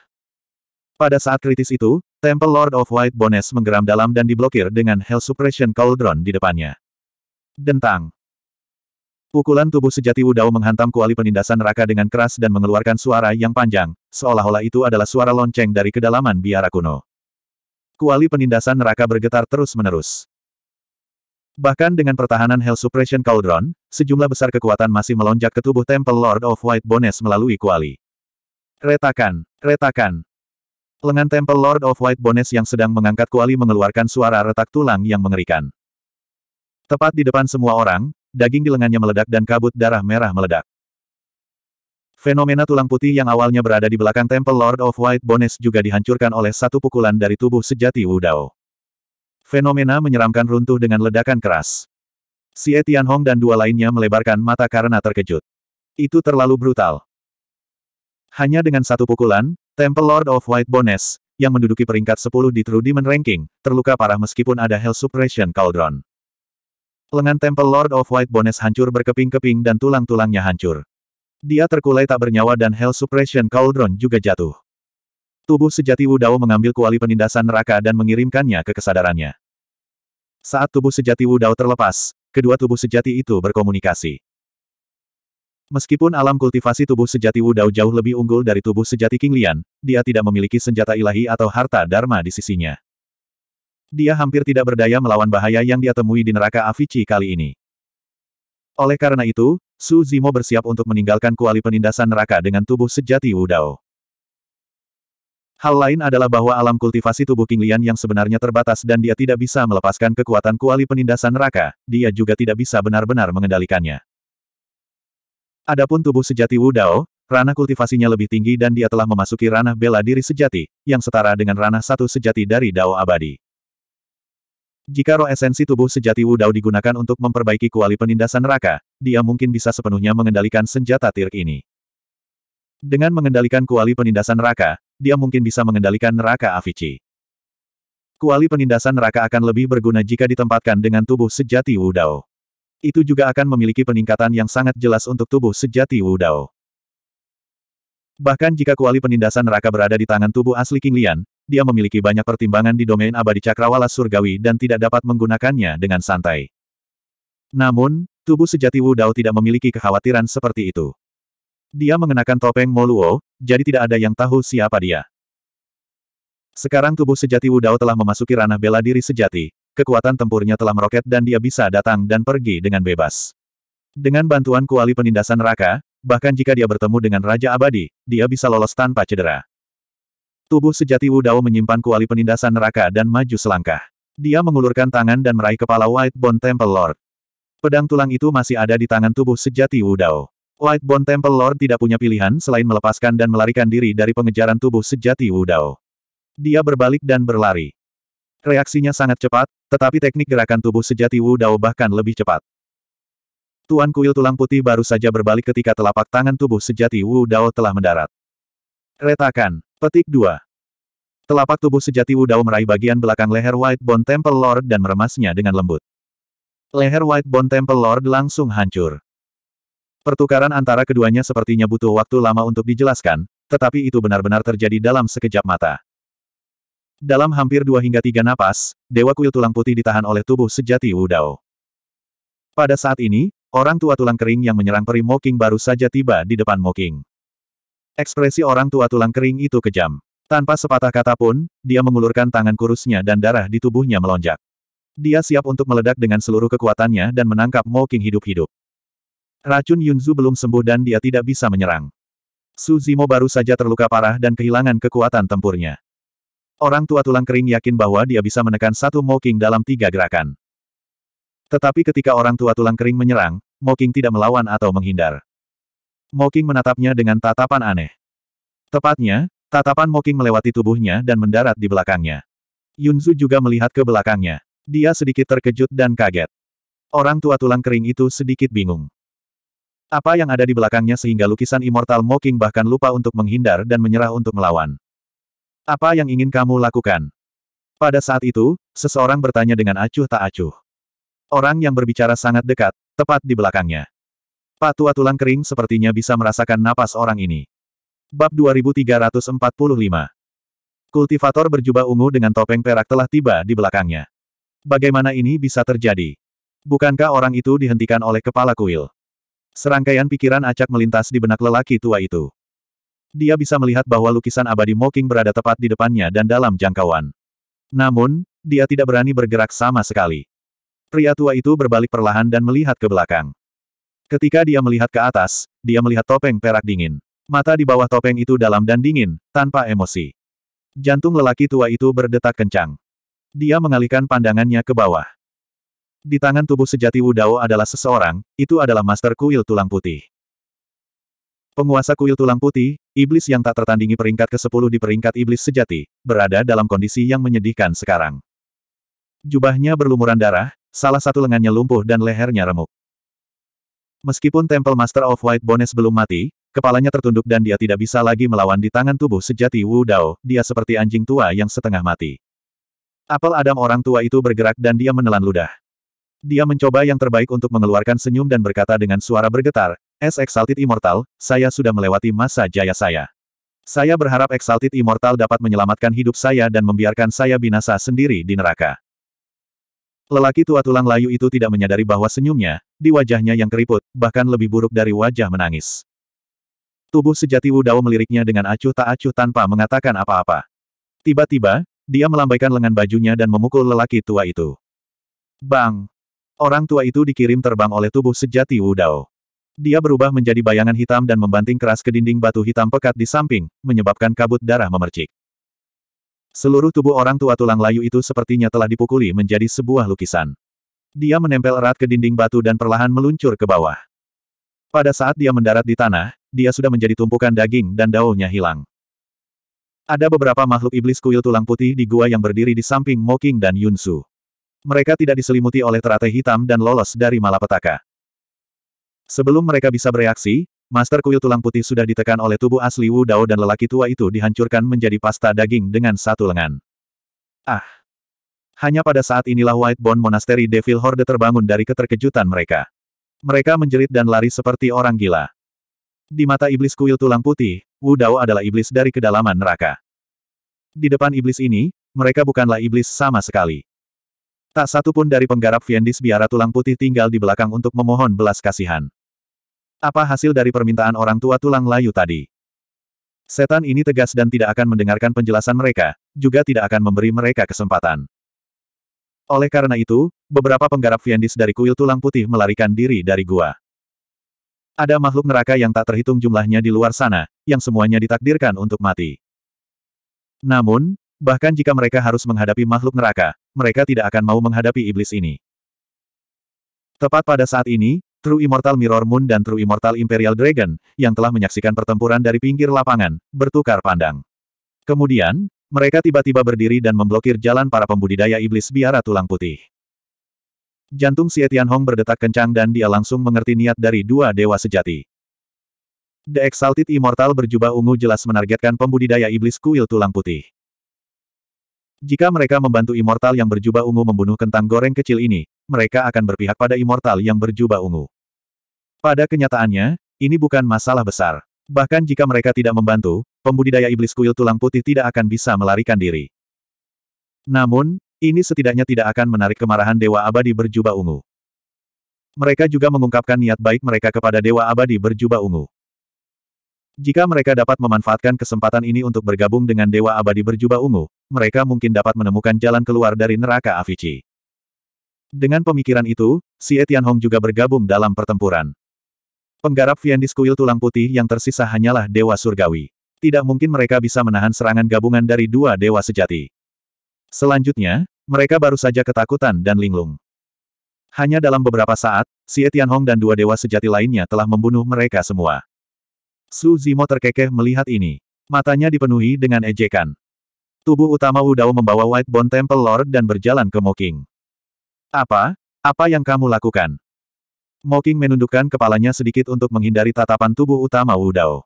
A: Pada saat kritis itu, Temple Lord of White Bones menggeram dalam dan diblokir dengan Hell Suppression Cauldron di depannya. Dentang. Pukulan tubuh sejati Wudao menghantam kuali penindasan neraka dengan keras dan mengeluarkan suara yang panjang, seolah-olah itu adalah suara lonceng dari kedalaman biara kuno. Kuali penindasan neraka bergetar terus-menerus. Bahkan dengan pertahanan Hell Suppression Cauldron, sejumlah besar kekuatan masih melonjak ke tubuh Temple Lord of White Bones melalui kuali. Retakan, retakan, Lengan temple Lord of White Bones yang sedang mengangkat kuali mengeluarkan suara retak tulang yang mengerikan. Tepat di depan semua orang, daging di lengannya meledak dan kabut darah merah meledak. Fenomena tulang putih yang awalnya berada di belakang temple Lord of White Bones juga dihancurkan oleh satu pukulan dari tubuh sejati Wu Dao. Fenomena menyeramkan runtuh dengan ledakan keras. Si Etian Hong dan dua lainnya melebarkan mata karena terkejut. Itu terlalu brutal. Hanya dengan satu pukulan, Temple Lord of White Bones, yang menduduki peringkat 10 di True Demon Ranking, terluka parah meskipun ada Hell Suppression Cauldron. Lengan Temple Lord of White Bones hancur berkeping-keping dan tulang-tulangnya hancur. Dia terkulai tak bernyawa dan Hell Suppression Cauldron juga jatuh. Tubuh sejati Wu Dao mengambil kuali penindasan neraka dan mengirimkannya ke kesadarannya. Saat tubuh sejati Wu Dao terlepas, kedua tubuh sejati itu berkomunikasi. Meskipun alam kultivasi tubuh sejati Wu Dao jauh lebih unggul dari tubuh sejati King Lian, dia tidak memiliki senjata ilahi atau harta dharma di sisinya. Dia hampir tidak berdaya melawan bahaya yang dia temui di neraka Avicii kali ini. Oleh karena itu, Su Zimo bersiap untuk meninggalkan kuali penindasan neraka dengan tubuh sejati Wu Dao. Hal lain adalah bahwa alam kultivasi tubuh King Lian yang sebenarnya terbatas dan dia tidak bisa melepaskan kekuatan kuali penindasan neraka, dia juga tidak bisa benar-benar mengendalikannya. Adapun tubuh sejati Wu Dao, ranah kultivasinya lebih tinggi dan dia telah memasuki ranah bela diri sejati, yang setara dengan ranah satu sejati dari Dao abadi. Jika roh esensi tubuh sejati Wu Dao digunakan untuk memperbaiki kuali penindasan neraka, dia mungkin bisa sepenuhnya mengendalikan senjata tir ini. Dengan mengendalikan kuali penindasan neraka, dia mungkin bisa mengendalikan neraka Avici. Kuali penindasan neraka akan lebih berguna jika ditempatkan dengan tubuh sejati Wu Dao itu juga akan memiliki peningkatan yang sangat jelas untuk tubuh sejati Wu Dao. Bahkan jika kuali penindasan neraka berada di tangan tubuh asli King Lian, dia memiliki banyak pertimbangan di domain abadi cakrawala surgawi dan tidak dapat menggunakannya dengan santai. Namun, tubuh sejati Wu Dao tidak memiliki kekhawatiran seperti itu. Dia mengenakan topeng Moluo, jadi tidak ada yang tahu siapa dia. Sekarang tubuh sejati Wu Dao telah memasuki ranah bela diri sejati, kekuatan tempurnya telah meroket dan dia bisa datang dan pergi dengan bebas. Dengan bantuan kuali penindasan neraka, bahkan jika dia bertemu dengan Raja Abadi, dia bisa lolos tanpa cedera. Tubuh sejati Wu Dao menyimpan kuali penindasan neraka dan maju selangkah. Dia mengulurkan tangan dan meraih kepala White Bone Temple Lord. Pedang tulang itu masih ada di tangan tubuh sejati Wu Dao. White Bone Temple Lord tidak punya pilihan selain melepaskan dan melarikan diri dari pengejaran tubuh sejati Wu Dao. Dia berbalik dan berlari. Reaksinya sangat cepat, tetapi teknik gerakan tubuh sejati Wu Dao bahkan lebih cepat. Tuan kuil tulang putih baru saja berbalik ketika telapak tangan tubuh sejati Wu Dao telah mendarat. Retakan. Petik 2. Telapak tubuh sejati Wu Dao meraih bagian belakang leher White Bone Temple Lord dan meremasnya dengan lembut. Leher White Bone Temple Lord langsung hancur. Pertukaran antara keduanya sepertinya butuh waktu lama untuk dijelaskan, tetapi itu benar-benar terjadi dalam sekejap mata. Dalam hampir dua hingga tiga napas, Dewa Kuil Tulang Putih ditahan oleh tubuh sejati Wudao. Pada saat ini, orang tua tulang kering yang menyerang peri Moking baru saja tiba di depan Moking. Ekspresi orang tua tulang kering itu kejam. Tanpa sepatah kata pun, dia mengulurkan tangan kurusnya dan darah di tubuhnya melonjak. Dia siap untuk meledak dengan seluruh kekuatannya dan menangkap Moking hidup-hidup. Racun Yunzu belum sembuh dan dia tidak bisa menyerang. Suzimo baru saja terluka parah dan kehilangan kekuatan tempurnya. Orang tua tulang kering yakin bahwa dia bisa menekan satu Moking dalam tiga gerakan. Tetapi ketika orang tua tulang kering menyerang, Moking tidak melawan atau menghindar. Moking menatapnya dengan tatapan aneh. Tepatnya, tatapan Moking melewati tubuhnya dan mendarat di belakangnya. Yunzu juga melihat ke belakangnya. Dia sedikit terkejut dan kaget. Orang tua tulang kering itu sedikit bingung. Apa yang ada di belakangnya sehingga lukisan Immortal Moking bahkan lupa untuk menghindar dan menyerah untuk melawan. Apa yang ingin kamu lakukan? Pada saat itu, seseorang bertanya dengan acuh tak acuh. Orang yang berbicara sangat dekat, tepat di belakangnya. Pak tua tulang kering sepertinya bisa merasakan napas orang ini. Bab 2345 Kultivator berjubah ungu dengan topeng perak telah tiba di belakangnya. Bagaimana ini bisa terjadi? Bukankah orang itu dihentikan oleh kepala kuil? Serangkaian pikiran acak melintas di benak lelaki tua itu. Dia bisa melihat bahwa lukisan abadi Moking berada tepat di depannya dan dalam jangkauan. Namun, dia tidak berani bergerak sama sekali. Pria tua itu berbalik perlahan dan melihat ke belakang. Ketika dia melihat ke atas, dia melihat topeng perak dingin. Mata di bawah topeng itu dalam dan dingin, tanpa emosi. Jantung lelaki tua itu berdetak kencang. Dia mengalihkan pandangannya ke bawah. Di tangan tubuh sejati Wudao adalah seseorang, itu adalah Master Kuil Tulang Putih. Penguasa kuil tulang putih, iblis yang tak tertandingi peringkat ke-10 di peringkat iblis sejati, berada dalam kondisi yang menyedihkan sekarang. Jubahnya berlumuran darah, salah satu lengannya lumpuh dan lehernya remuk. Meskipun Temple Master of White Bones belum mati, kepalanya tertunduk dan dia tidak bisa lagi melawan di tangan tubuh sejati Wu Dao, dia seperti anjing tua yang setengah mati. Apel Adam orang tua itu bergerak dan dia menelan ludah. Dia mencoba yang terbaik untuk mengeluarkan senyum dan berkata dengan suara bergetar, S. Exalted Immortal, saya sudah melewati masa jaya saya. Saya berharap Exalted Immortal dapat menyelamatkan hidup saya dan membiarkan saya binasa sendiri di neraka. Lelaki tua tulang layu itu tidak menyadari bahwa senyumnya, di wajahnya yang keriput, bahkan lebih buruk dari wajah menangis. Tubuh sejati Wu Dao meliriknya dengan acuh tak acuh tanpa mengatakan apa-apa. Tiba-tiba, dia melambaikan lengan bajunya dan memukul lelaki tua itu. Bang! Orang tua itu dikirim terbang oleh tubuh sejati Wu Dao. Dia berubah menjadi bayangan hitam dan membanting keras ke dinding batu hitam pekat di samping, menyebabkan kabut darah memercik. Seluruh tubuh orang tua tulang layu itu sepertinya telah dipukuli menjadi sebuah lukisan. Dia menempel erat ke dinding batu dan perlahan meluncur ke bawah. Pada saat dia mendarat di tanah, dia sudah menjadi tumpukan daging dan daunnya hilang. Ada beberapa makhluk iblis kuil tulang putih di gua yang berdiri di samping Moking dan Yunsu. Mereka tidak diselimuti oleh teratai hitam dan lolos dari malapetaka. Sebelum mereka bisa bereaksi, Master kuil tulang putih sudah ditekan oleh tubuh asli Wu Dao dan lelaki tua itu dihancurkan menjadi pasta daging dengan satu lengan. Ah! Hanya pada saat inilah White Bone Monastery Devil Horde terbangun dari keterkejutan mereka. Mereka menjerit dan lari seperti orang gila. Di mata iblis kuil tulang putih, Wu Dao adalah iblis dari kedalaman neraka. Di depan iblis ini, mereka bukanlah iblis sama sekali. Tak satu pun dari penggarap Viendis biara tulang putih tinggal di belakang untuk memohon belas kasihan. Apa hasil dari permintaan orang tua tulang layu tadi? Setan ini tegas dan tidak akan mendengarkan penjelasan mereka, juga tidak akan memberi mereka kesempatan. Oleh karena itu, beberapa penggarap Fiendis dari kuil tulang putih melarikan diri dari gua. Ada makhluk neraka yang tak terhitung jumlahnya di luar sana, yang semuanya ditakdirkan untuk mati. Namun, bahkan jika mereka harus menghadapi makhluk neraka, mereka tidak akan mau menghadapi iblis ini. Tepat pada saat ini, True Immortal Mirror Moon dan True Immortal Imperial Dragon, yang telah menyaksikan pertempuran dari pinggir lapangan, bertukar pandang. Kemudian, mereka tiba-tiba berdiri dan memblokir jalan para pembudidaya iblis biara tulang putih. Jantung Xie Tianhong berdetak kencang dan dia langsung mengerti niat dari dua dewa sejati. The Exalted Immortal berjubah ungu jelas menargetkan pembudidaya iblis kuil tulang putih. Jika mereka membantu immortal yang berjubah ungu membunuh kentang goreng kecil ini, mereka akan berpihak pada immortal yang berjubah ungu. Pada kenyataannya, ini bukan masalah besar. Bahkan jika mereka tidak membantu, pembudidaya iblis kuil tulang putih tidak akan bisa melarikan diri. Namun, ini setidaknya tidak akan menarik kemarahan Dewa Abadi berjubah ungu. Mereka juga mengungkapkan niat baik mereka kepada Dewa Abadi berjubah ungu. Jika mereka dapat memanfaatkan kesempatan ini untuk bergabung dengan Dewa Abadi berjubah ungu, mereka mungkin dapat menemukan jalan keluar dari neraka Avicii. Dengan pemikiran itu, si Etianhong juga bergabung dalam pertempuran. Penggarap Viandis kuil tulang putih yang tersisa hanyalah Dewa Surgawi. Tidak mungkin mereka bisa menahan serangan gabungan dari dua dewa sejati. Selanjutnya, mereka baru saja ketakutan dan linglung. Hanya dalam beberapa saat, si Etianhong dan dua dewa sejati lainnya telah membunuh mereka semua. Su Zimo terkekeh melihat ini. Matanya dipenuhi dengan ejekan. Tubuh utama Udao membawa White Bone Temple Lord dan berjalan ke Moking. Apa? Apa yang kamu lakukan? Moking menundukkan kepalanya sedikit untuk menghindari tatapan tubuh utama Udao.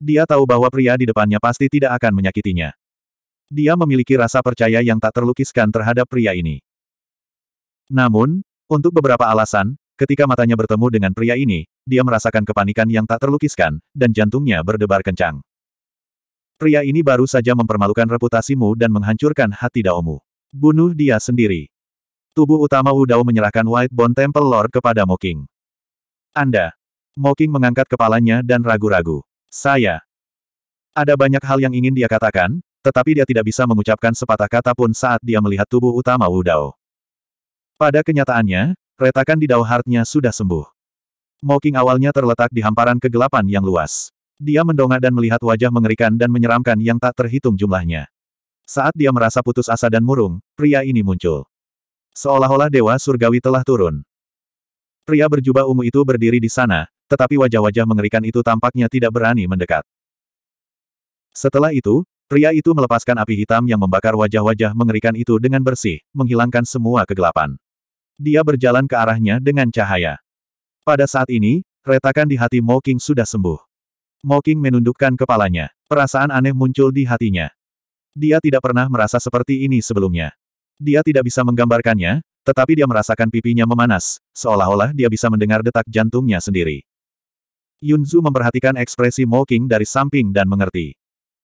A: Dia tahu bahwa pria di depannya pasti tidak akan menyakitinya. Dia memiliki rasa percaya yang tak terlukiskan terhadap pria ini. Namun, untuk beberapa alasan, ketika matanya bertemu dengan pria ini, dia merasakan kepanikan yang tak terlukiskan, dan jantungnya berdebar kencang. Pria ini baru saja mempermalukan reputasimu dan menghancurkan hati Daomu. Bunuh dia sendiri. Tubuh utama Wu Dao menyerahkan White Bone Temple Lord kepada Moking. Anda. Moking mengangkat kepalanya dan ragu-ragu. Saya. Ada banyak hal yang ingin dia katakan, tetapi dia tidak bisa mengucapkan sepatah kata pun saat dia melihat tubuh utama Wu Dao. Pada kenyataannya, retakan di Dao Heartnya sudah sembuh. Moking awalnya terletak di hamparan kegelapan yang luas. Dia mendongak dan melihat wajah mengerikan dan menyeramkan yang tak terhitung jumlahnya. Saat dia merasa putus asa dan murung, pria ini muncul. Seolah-olah dewa surgawi telah turun. Pria berjubah ungu itu berdiri di sana, tetapi wajah-wajah mengerikan itu tampaknya tidak berani mendekat. Setelah itu, pria itu melepaskan api hitam yang membakar wajah-wajah mengerikan itu dengan bersih, menghilangkan semua kegelapan. Dia berjalan ke arahnya dengan cahaya. Pada saat ini, retakan di hati Mo King sudah sembuh. Moking menundukkan kepalanya. Perasaan aneh muncul di hatinya. Dia tidak pernah merasa seperti ini sebelumnya. Dia tidak bisa menggambarkannya, tetapi dia merasakan pipinya memanas, seolah-olah dia bisa mendengar detak jantungnya sendiri. Yunzu memperhatikan ekspresi Moking dari samping dan mengerti.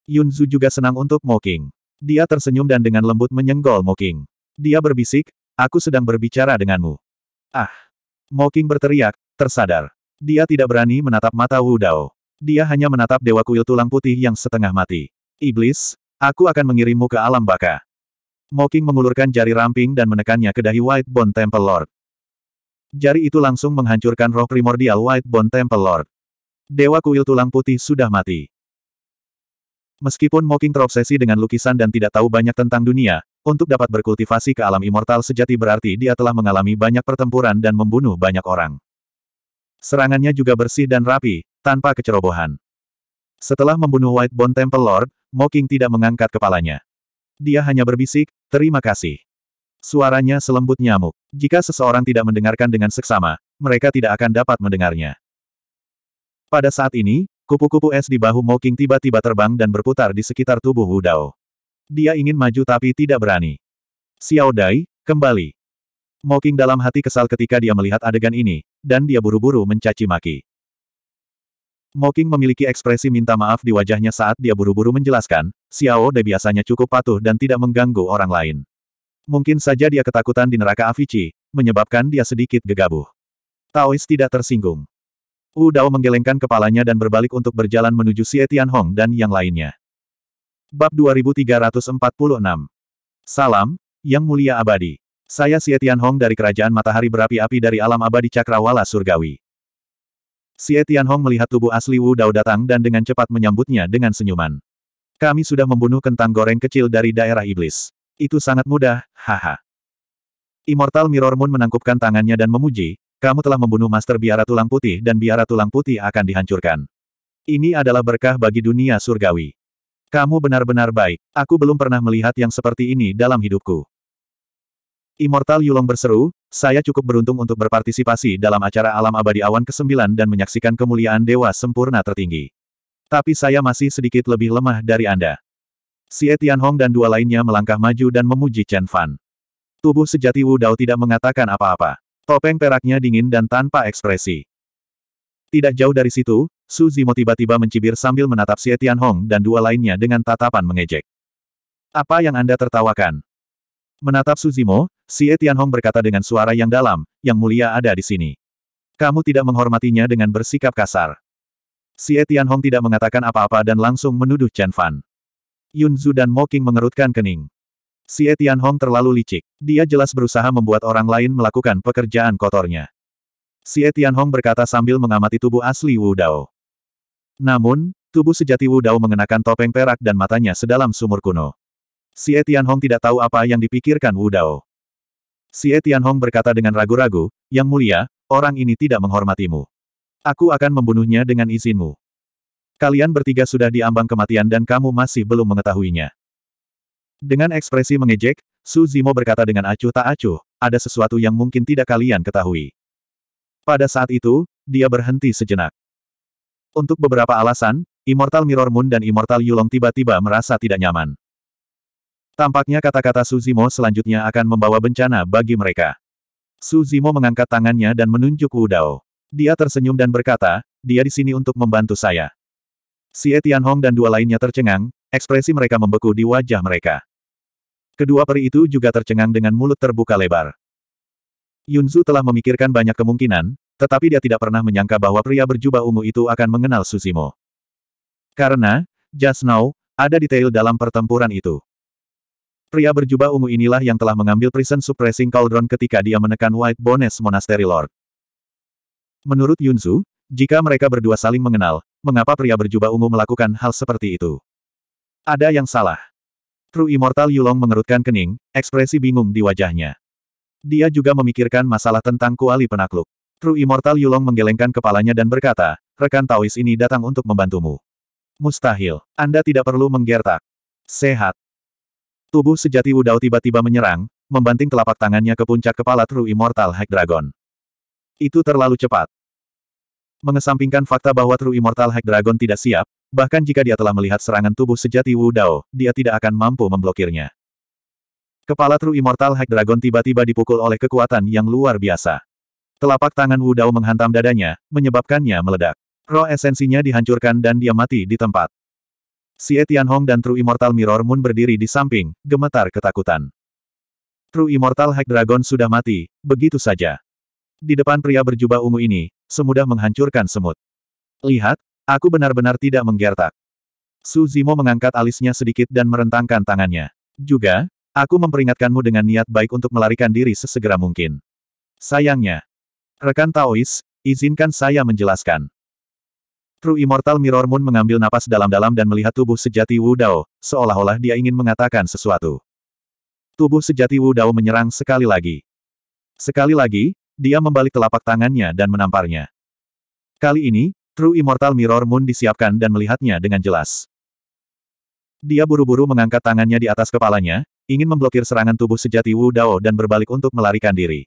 A: Yunzu juga senang untuk Moking. Dia tersenyum dan dengan lembut menyenggol Moking. Dia berbisik, aku sedang berbicara denganmu. Ah! Moking berteriak, tersadar. Dia tidak berani menatap mata Wu Dao. Dia hanya menatap Dewa Kuil Tulang Putih yang setengah mati. Iblis, aku akan mengirimmu ke alam baka. Moking mengulurkan jari ramping dan menekannya ke dahi White Bone Temple Lord. Jari itu langsung menghancurkan roh primordial White Bone Temple Lord. Dewa Kuil Tulang Putih sudah mati. Meskipun Moking terobsesi dengan lukisan dan tidak tahu banyak tentang dunia, untuk dapat berkultivasi ke alam immortal sejati berarti dia telah mengalami banyak pertempuran dan membunuh banyak orang. Serangannya juga bersih dan rapi, tanpa kecerobohan. Setelah membunuh White Bone Temple Lord, Moking tidak mengangkat kepalanya. Dia hanya berbisik, terima kasih. Suaranya selembut nyamuk. Jika seseorang tidak mendengarkan dengan seksama, mereka tidak akan dapat mendengarnya. Pada saat ini, kupu-kupu es di bahu Moking tiba-tiba terbang dan berputar di sekitar tubuh Wu Dao. Dia ingin maju tapi tidak berani. Xiao Dai, kembali. Moking dalam hati kesal ketika dia melihat adegan ini, dan dia buru-buru mencaci maki. Moking memiliki ekspresi minta maaf di wajahnya saat dia buru-buru menjelaskan, Xiao De biasanya cukup patuh dan tidak mengganggu orang lain. Mungkin saja dia ketakutan di neraka Avicii, menyebabkan dia sedikit gegabah. Taois tidak tersinggung. Wu Dao menggelengkan kepalanya dan berbalik untuk berjalan menuju Xie Tianhong dan yang lainnya. Bab 2346 Salam, Yang Mulia Abadi. Saya Xie Tianhong dari Kerajaan Matahari Berapi-Api dari Alam Abadi Cakrawala Surgawi. Xie Tianhong melihat tubuh asli Wu Dao datang dan dengan cepat menyambutnya dengan senyuman. Kami sudah membunuh kentang goreng kecil dari daerah iblis. Itu sangat mudah, haha. Immortal Mirror Moon menangkupkan tangannya dan memuji, kamu telah membunuh Master Biara Tulang Putih dan Biara Tulang Putih akan dihancurkan. Ini adalah berkah bagi dunia surgawi. Kamu benar-benar baik, aku belum pernah melihat yang seperti ini dalam hidupku. Immortal Yulong berseru, saya cukup beruntung untuk berpartisipasi dalam acara alam abadi awan ke-9 dan menyaksikan kemuliaan dewa sempurna tertinggi. Tapi saya masih sedikit lebih lemah dari Anda. Si Hong dan dua lainnya melangkah maju dan memuji Chen Fan. Tubuh sejati Wu Dao tidak mengatakan apa-apa. Topeng peraknya dingin dan tanpa ekspresi. Tidak jauh dari situ, Su Zimo tiba-tiba mencibir sambil menatap si Hong dan dua lainnya dengan tatapan mengejek. Apa yang Anda tertawakan? Menatap Suzimo, Si Tianhong berkata dengan suara yang dalam, yang mulia ada di sini. Kamu tidak menghormatinya dengan bersikap kasar. Si Tianhong tidak mengatakan apa-apa dan langsung menuduh Chen Fan. Yun Zhu dan Mo King mengerutkan kening. Si Tianhong terlalu licik. Dia jelas berusaha membuat orang lain melakukan pekerjaan kotornya. Si Tianhong berkata sambil mengamati tubuh asli Wu Dao. Namun, tubuh sejati Wu Dao mengenakan topeng perak dan matanya sedalam sumur kuno. Xie Tianhong tidak tahu apa yang dipikirkan Wu Dao. Xie Tianhong berkata dengan ragu-ragu, Yang mulia, orang ini tidak menghormatimu. Aku akan membunuhnya dengan izinmu. Kalian bertiga sudah diambang kematian dan kamu masih belum mengetahuinya. Dengan ekspresi mengejek, Su Zimo berkata dengan acuh tak acuh, ada sesuatu yang mungkin tidak kalian ketahui. Pada saat itu, dia berhenti sejenak. Untuk beberapa alasan, Immortal Mirror Moon dan Immortal Yulong tiba-tiba merasa tidak nyaman. Tampaknya kata-kata Suzimo selanjutnya akan membawa bencana bagi mereka. Suzimo mengangkat tangannya dan menunjuk Wu Dao. Dia tersenyum dan berkata, dia di sini untuk membantu saya. Si Etian Hong dan dua lainnya tercengang, ekspresi mereka membeku di wajah mereka. Kedua peri itu juga tercengang dengan mulut terbuka lebar. Yunzu telah memikirkan banyak kemungkinan, tetapi dia tidak pernah menyangka bahwa pria berjubah ungu itu akan mengenal Suzimo. Karena, just now, ada detail dalam pertempuran itu. Pria berjubah ungu inilah yang telah mengambil prison suppressing cauldron ketika dia menekan White Bones Monastery Lord. Menurut Yunzu, jika mereka berdua saling mengenal, mengapa pria berjubah ungu melakukan hal seperti itu? Ada yang salah. True Immortal Yulong mengerutkan kening, ekspresi bingung di wajahnya. Dia juga memikirkan masalah tentang kuali penakluk. True Immortal Yulong menggelengkan kepalanya dan berkata, rekan Taois ini datang untuk membantumu. Mustahil, Anda tidak perlu menggertak. Sehat, Tubuh sejati Wu Dao tiba-tiba menyerang, membanting telapak tangannya ke puncak kepala True Immortal Hack Dragon. Itu terlalu cepat. Mengesampingkan fakta bahwa True Immortal Hack Dragon tidak siap, bahkan jika dia telah melihat serangan tubuh sejati Wu Dao, dia tidak akan mampu memblokirnya. Kepala True Immortal Hack Dragon tiba-tiba dipukul oleh kekuatan yang luar biasa. Telapak tangan Wu Dao menghantam dadanya, menyebabkannya meledak. Roh esensinya dihancurkan dan dia mati di tempat. Si Etian Hong dan True Immortal Mirror Moon berdiri di samping, gemetar ketakutan. True Immortal Hack Dragon sudah mati, begitu saja. Di depan pria berjubah ungu ini, semudah menghancurkan semut. Lihat, aku benar-benar tidak menggertak. Su Zimo mengangkat alisnya sedikit dan merentangkan tangannya. Juga, aku memperingatkanmu dengan niat baik untuk melarikan diri sesegera mungkin. Sayangnya. Rekan Taois, izinkan saya menjelaskan. True Immortal Mirror Moon mengambil napas dalam-dalam dan melihat tubuh sejati Wu Dao, seolah-olah dia ingin mengatakan sesuatu. Tubuh sejati Wu Dao menyerang sekali lagi. Sekali lagi, dia membalik telapak tangannya dan menamparnya. Kali ini, True Immortal Mirror Moon disiapkan dan melihatnya dengan jelas. Dia buru-buru mengangkat tangannya di atas kepalanya, ingin memblokir serangan tubuh sejati Wu Dao dan berbalik untuk melarikan diri.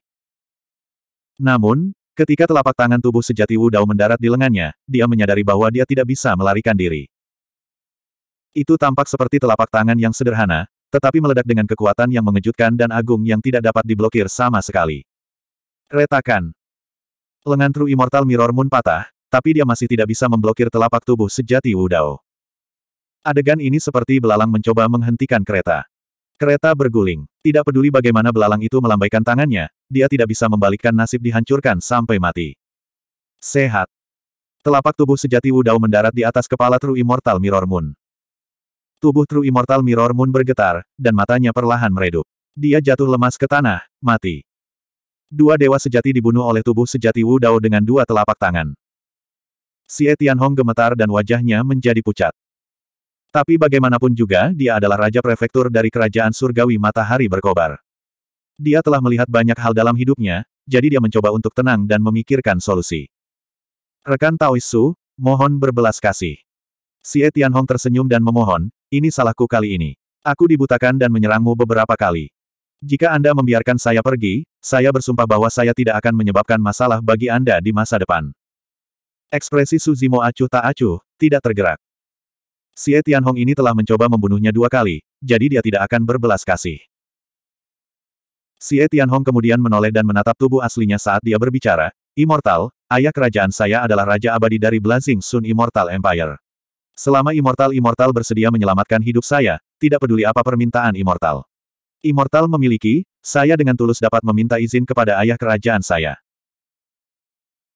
A: Namun, Ketika telapak tangan tubuh sejati Wu Dao mendarat di lengannya, dia menyadari bahwa dia tidak bisa melarikan diri. Itu tampak seperti telapak tangan yang sederhana, tetapi meledak dengan kekuatan yang mengejutkan dan agung yang tidak dapat diblokir sama sekali. Retakan. Lengan True Immortal Mirror Moon patah, tapi dia masih tidak bisa memblokir telapak tubuh sejati Wu Dao. Adegan ini seperti belalang mencoba menghentikan kereta. Kereta berguling. Tidak peduli bagaimana belalang itu melambaikan tangannya, dia tidak bisa membalikkan nasib dihancurkan sampai mati. Sehat. Telapak tubuh sejati Wudao mendarat di atas kepala True Immortal Mirror Moon. Tubuh True Immortal Mirror Moon bergetar, dan matanya perlahan meredup. Dia jatuh lemas ke tanah, mati. Dua dewa sejati dibunuh oleh tubuh sejati Wu dengan dua telapak tangan. Xie Hong gemetar dan wajahnya menjadi pucat. Tapi bagaimanapun juga, dia adalah Raja Prefektur dari Kerajaan Surgawi Matahari Berkobar. Dia telah melihat banyak hal dalam hidupnya, jadi dia mencoba untuk tenang dan memikirkan solusi. Rekan Taoisu, mohon berbelas kasih. Si Tianhong tersenyum dan memohon, ini salahku kali ini. Aku dibutakan dan menyerangmu beberapa kali. Jika Anda membiarkan saya pergi, saya bersumpah bahwa saya tidak akan menyebabkan masalah bagi Anda di masa depan. Ekspresi Suzimo acuh tak acuh, tidak tergerak. Si Tianhong ini telah mencoba membunuhnya dua kali, jadi dia tidak akan berbelas kasih. Xie Tianhong kemudian menoleh dan menatap tubuh aslinya saat dia berbicara, Immortal, ayah kerajaan saya adalah Raja Abadi dari Blazing Sun Immortal Empire. Selama Immortal-Immortal bersedia menyelamatkan hidup saya, tidak peduli apa permintaan Immortal. Immortal memiliki, saya dengan tulus dapat meminta izin kepada ayah kerajaan saya.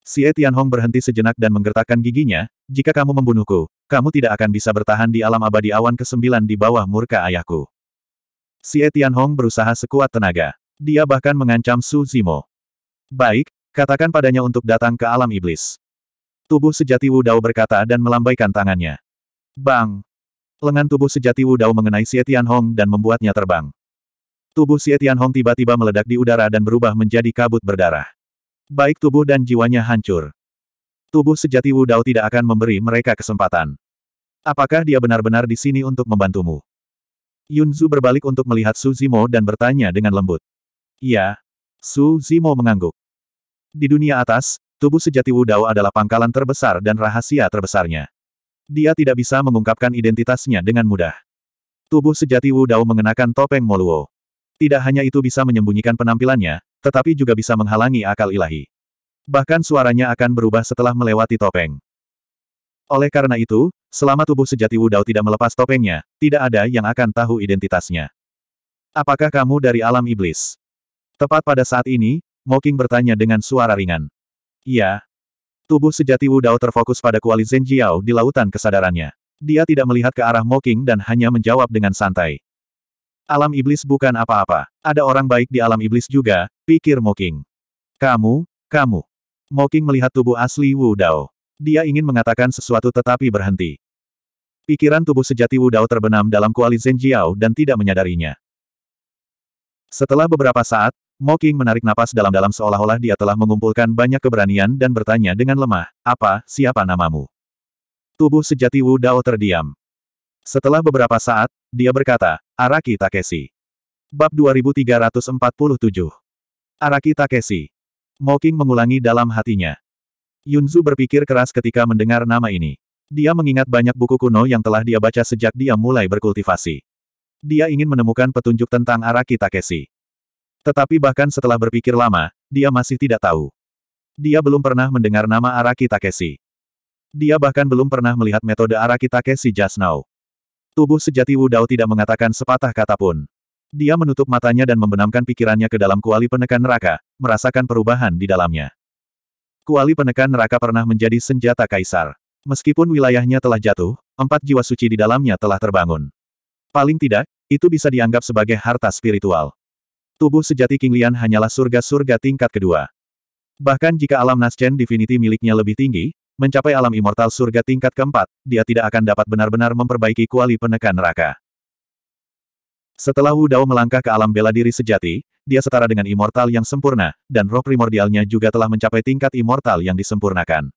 A: Xie Tianhong berhenti sejenak dan menggertakkan giginya, jika kamu membunuhku, kamu tidak akan bisa bertahan di alam abadi awan ke-9 di bawah murka ayahku. Xie Tianhong berusaha sekuat tenaga. Dia bahkan mengancam Su Zimo. Baik, katakan padanya untuk datang ke alam iblis. Tubuh sejati Wu Dao berkata dan melambaikan tangannya. Bang! Lengan tubuh sejati Wu Dao mengenai Xie Hong dan membuatnya terbang. Tubuh Xie Hong tiba-tiba meledak di udara dan berubah menjadi kabut berdarah. Baik tubuh dan jiwanya hancur. Tubuh sejati Wu Dao tidak akan memberi mereka kesempatan. Apakah dia benar-benar di sini untuk membantumu? Yun Yunzu berbalik untuk melihat Su Zimo dan bertanya dengan lembut. Iya. Su Zimo mengangguk. Di dunia atas, tubuh sejati Wu Dao adalah pangkalan terbesar dan rahasia terbesarnya. Dia tidak bisa mengungkapkan identitasnya dengan mudah. Tubuh sejati Wu Dao mengenakan topeng Moluo. Tidak hanya itu bisa menyembunyikan penampilannya, tetapi juga bisa menghalangi akal ilahi. Bahkan suaranya akan berubah setelah melewati topeng. Oleh karena itu, selama tubuh sejati Wu Dao tidak melepas topengnya, tidak ada yang akan tahu identitasnya. Apakah kamu dari alam iblis? Tepat pada saat ini, Moking bertanya dengan suara ringan. Iya. Tubuh sejati Wu Dao terfokus pada kuali Zhen di lautan kesadarannya. Dia tidak melihat ke arah Moking dan hanya menjawab dengan santai. Alam iblis bukan apa-apa. Ada orang baik di alam iblis juga, pikir Moking. Kamu, kamu. Moking melihat tubuh asli Wu Dao. Dia ingin mengatakan sesuatu tetapi berhenti. Pikiran tubuh sejati Wu Dao terbenam dalam kuali Zhen dan tidak menyadarinya. Setelah beberapa saat, Moking menarik napas dalam-dalam seolah-olah dia telah mengumpulkan banyak keberanian dan bertanya dengan lemah, apa, siapa namamu? Tubuh sejati Wu Dao terdiam. Setelah beberapa saat, dia berkata, Araki Takeshi. Bab 2347 Araki Takeshi. Mo mengulangi dalam hatinya. Yunzu berpikir keras ketika mendengar nama ini. Dia mengingat banyak buku kuno yang telah dia baca sejak dia mulai berkultivasi. Dia ingin menemukan petunjuk tentang Araki Takeshi. Tetapi bahkan setelah berpikir lama, dia masih tidak tahu. Dia belum pernah mendengar nama Araki Takeshi. Dia bahkan belum pernah melihat metode Araki Takeshi just now. Tubuh sejati Wudao tidak mengatakan sepatah kata pun. Dia menutup matanya dan membenamkan pikirannya ke dalam kuali penekan neraka, merasakan perubahan di dalamnya. Kuali penekan neraka pernah menjadi senjata kaisar. Meskipun wilayahnya telah jatuh, empat jiwa suci di dalamnya telah terbangun. Paling tidak, itu bisa dianggap sebagai harta spiritual. Tubuh sejati King Lian hanyalah surga-surga tingkat kedua. Bahkan jika alam Naschen Divinity miliknya lebih tinggi, mencapai alam immortal surga tingkat keempat, dia tidak akan dapat benar-benar memperbaiki kuali penekan neraka. Setelah Wu Dao melangkah ke alam bela diri sejati, dia setara dengan immortal yang sempurna, dan roh primordialnya juga telah mencapai tingkat immortal yang disempurnakan.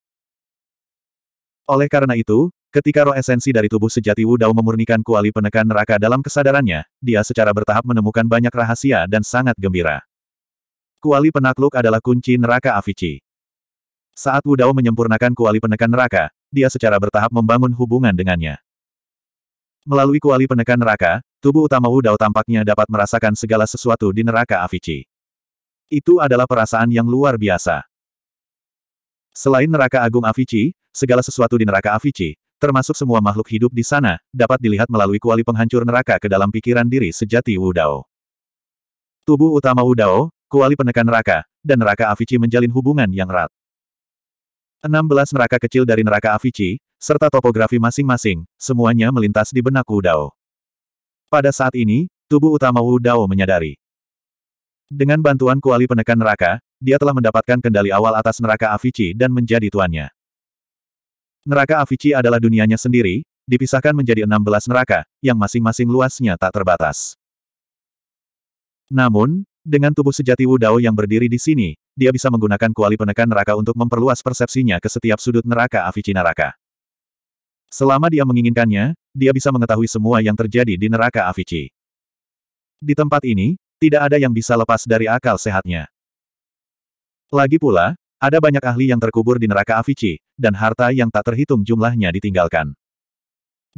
A: Oleh karena itu, Ketika roh esensi dari tubuh sejati Wu Dao memurnikan kuali penekan neraka dalam kesadarannya, dia secara bertahap menemukan banyak rahasia dan sangat gembira. Kuali penakluk adalah kunci neraka Avici. Saat Wu Dao menyempurnakan kuali penekan neraka, dia secara bertahap membangun hubungan dengannya. Melalui kuali penekan neraka, tubuh utama Wu Dao tampaknya dapat merasakan segala sesuatu di neraka Avici. Itu adalah perasaan yang luar biasa. Selain neraka agung Avici, segala sesuatu di neraka Avici, termasuk semua makhluk hidup di sana, dapat dilihat melalui kuali penghancur neraka ke dalam pikiran diri sejati Wu Dao. Tubuh utama Wu Dao, kuali penekan neraka, dan neraka Avici menjalin hubungan yang erat. 16 neraka kecil dari neraka Avici, serta topografi masing-masing, semuanya melintas di benak Wu Dao. Pada saat ini, tubuh utama Wu Dao menyadari. Dengan bantuan kuali penekan neraka, dia telah mendapatkan kendali awal atas neraka Avici dan menjadi tuannya. Neraka Avicii adalah dunianya sendiri, dipisahkan menjadi 16 neraka, yang masing-masing luasnya tak terbatas. Namun, dengan tubuh sejati Wudao yang berdiri di sini, dia bisa menggunakan kuali penekan neraka untuk memperluas persepsinya ke setiap sudut neraka Avicii neraka. Selama dia menginginkannya, dia bisa mengetahui semua yang terjadi di neraka Avicii. Di tempat ini, tidak ada yang bisa lepas dari akal sehatnya. Lagi pula, ada banyak ahli yang terkubur di neraka Avicii, dan harta yang tak terhitung jumlahnya ditinggalkan.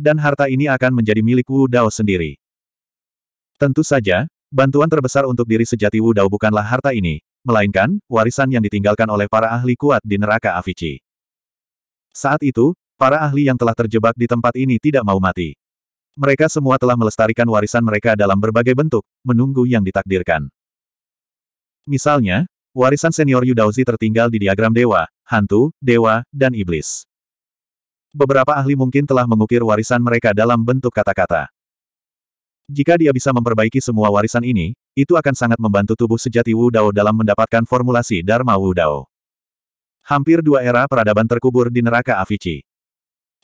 A: Dan harta ini akan menjadi milik Wu Dao sendiri. Tentu saja, bantuan terbesar untuk diri sejati Wu Dao bukanlah harta ini, melainkan warisan yang ditinggalkan oleh para ahli kuat di neraka Avicii. Saat itu, para ahli yang telah terjebak di tempat ini tidak mau mati. Mereka semua telah melestarikan warisan mereka dalam berbagai bentuk, menunggu yang ditakdirkan. Misalnya, Warisan senior Yu Daozi tertinggal di diagram dewa, hantu, dewa, dan iblis. Beberapa ahli mungkin telah mengukir warisan mereka dalam bentuk kata-kata. Jika dia bisa memperbaiki semua warisan ini, itu akan sangat membantu tubuh sejati Wu Dao dalam mendapatkan formulasi Dharma Wu Dao. Hampir dua era peradaban terkubur di neraka Avici.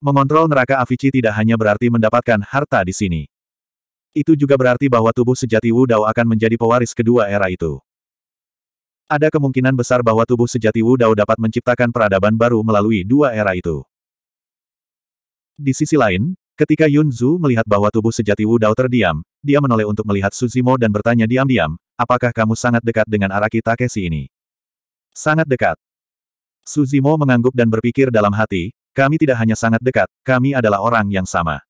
A: Mengontrol neraka Avici tidak hanya berarti mendapatkan harta di sini. Itu juga berarti bahwa tubuh sejati Wu Dao akan menjadi pewaris kedua era itu. Ada kemungkinan besar bahwa tubuh sejati Wu Dao dapat menciptakan peradaban baru melalui dua era itu. Di sisi lain, ketika Yun Zhu melihat bahwa tubuh sejati Wu Dao terdiam, dia menoleh untuk melihat Suzimo dan bertanya diam-diam, apakah kamu sangat dekat dengan Araki Takeshi ini? Sangat dekat. Suzimo mengangguk dan berpikir dalam hati, kami tidak hanya sangat dekat, kami adalah orang yang sama.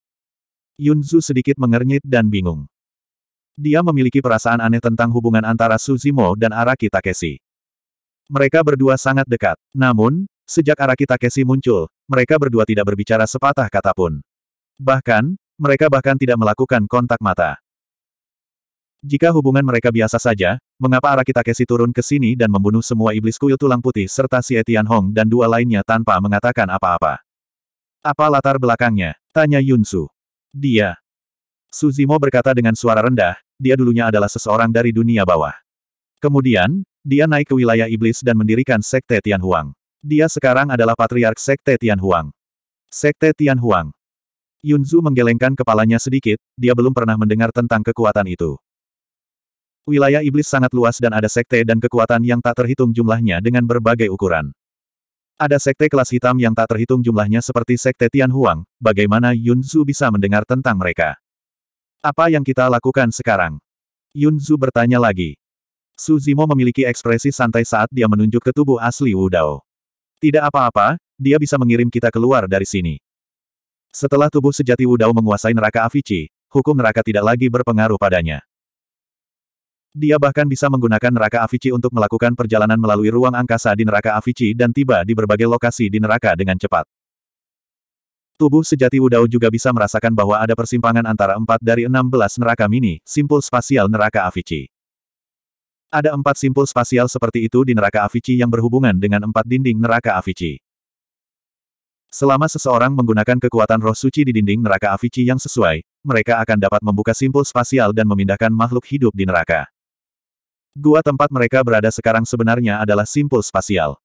A: Yun Zhu sedikit mengernyit dan bingung. Dia memiliki perasaan aneh tentang hubungan antara Suzimo dan Araki Takeshi. Mereka berdua sangat dekat. Namun, sejak Araki Takeshi muncul, mereka berdua tidak berbicara sepatah kata pun. Bahkan, mereka bahkan tidak melakukan kontak mata. Jika hubungan mereka biasa saja, mengapa Araki Takeshi turun ke sini dan membunuh semua iblis kuil tulang putih serta si Etian Hong dan dua lainnya tanpa mengatakan apa-apa? Apa latar belakangnya? Tanya Yunsu. Dia. Suzimo berkata dengan suara rendah, dia dulunya adalah seseorang dari dunia bawah. Kemudian, dia naik ke wilayah iblis dan mendirikan Sekte Tianhuang. Dia sekarang adalah patriark Sekte Tianhuang. Sekte Tianhuang. Zhu menggelengkan kepalanya sedikit, dia belum pernah mendengar tentang kekuatan itu. Wilayah iblis sangat luas dan ada sekte dan kekuatan yang tak terhitung jumlahnya dengan berbagai ukuran. Ada sekte kelas hitam yang tak terhitung jumlahnya seperti sekte Tianhuang, bagaimana Yun Zhu bisa mendengar tentang mereka. Apa yang kita lakukan sekarang? Yun Zhu bertanya lagi. Su Zimo memiliki ekspresi santai saat dia menunjuk ke tubuh asli Wu Dao. Tidak apa-apa, dia bisa mengirim kita keluar dari sini. Setelah tubuh sejati Wu Dao menguasai neraka Avici, hukum neraka tidak lagi berpengaruh padanya. Dia bahkan bisa menggunakan neraka Avici untuk melakukan perjalanan melalui ruang angkasa di neraka Avici dan tiba di berbagai lokasi di neraka dengan cepat. Tubuh sejati Wudao juga bisa merasakan bahwa ada persimpangan antara empat dari enam belas neraka mini, simpul spasial neraka Avicii. Ada empat simpul spasial seperti itu di neraka Avicii yang berhubungan dengan empat dinding neraka Avicii. Selama seseorang menggunakan kekuatan roh suci di dinding neraka Avicii yang sesuai, mereka akan dapat membuka simpul spasial dan memindahkan makhluk hidup di neraka. Gua tempat mereka berada sekarang sebenarnya adalah simpul spasial.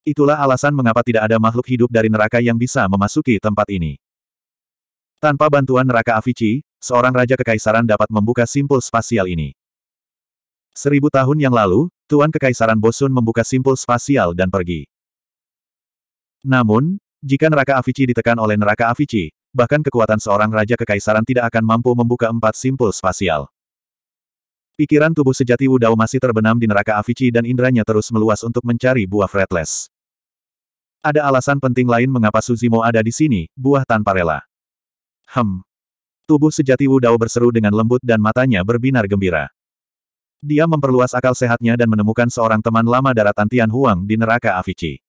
A: Itulah alasan mengapa tidak ada makhluk hidup dari neraka yang bisa memasuki tempat ini. Tanpa bantuan neraka Avici, seorang raja kekaisaran dapat membuka simpul spasial ini. Seribu tahun yang lalu, Tuan Kekaisaran Bosun membuka simpul spasial dan pergi. Namun, jika neraka Avici ditekan oleh neraka Avici, bahkan kekuatan seorang raja kekaisaran tidak akan mampu membuka empat simpul spasial. Pikiran tubuh sejati Wudao masih terbenam di neraka Avici dan indranya terus meluas untuk mencari buah fretless. Ada alasan penting lain mengapa Suzimo ada di sini, buah tanpa rela. Hem. Tubuh sejati Wu Dao berseru dengan lembut dan matanya berbinar gembira. Dia memperluas akal sehatnya dan menemukan seorang teman lama daratan Tian Huang di neraka Avici.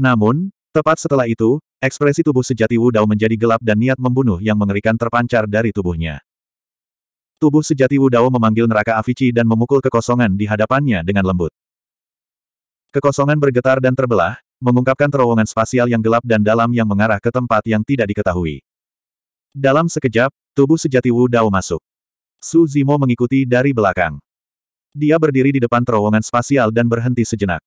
A: Namun, tepat setelah itu, ekspresi tubuh sejati Wu Dao menjadi gelap dan niat membunuh yang mengerikan terpancar dari tubuhnya. Tubuh sejati Wu Dao memanggil neraka Avici dan memukul kekosongan di hadapannya dengan lembut. Kekosongan bergetar dan terbelah, mengungkapkan terowongan spasial yang gelap dan dalam yang mengarah ke tempat yang tidak diketahui. Dalam sekejap, tubuh sejati Wu Dao masuk. Su Zimo mengikuti dari belakang. Dia berdiri di depan terowongan spasial dan berhenti sejenak.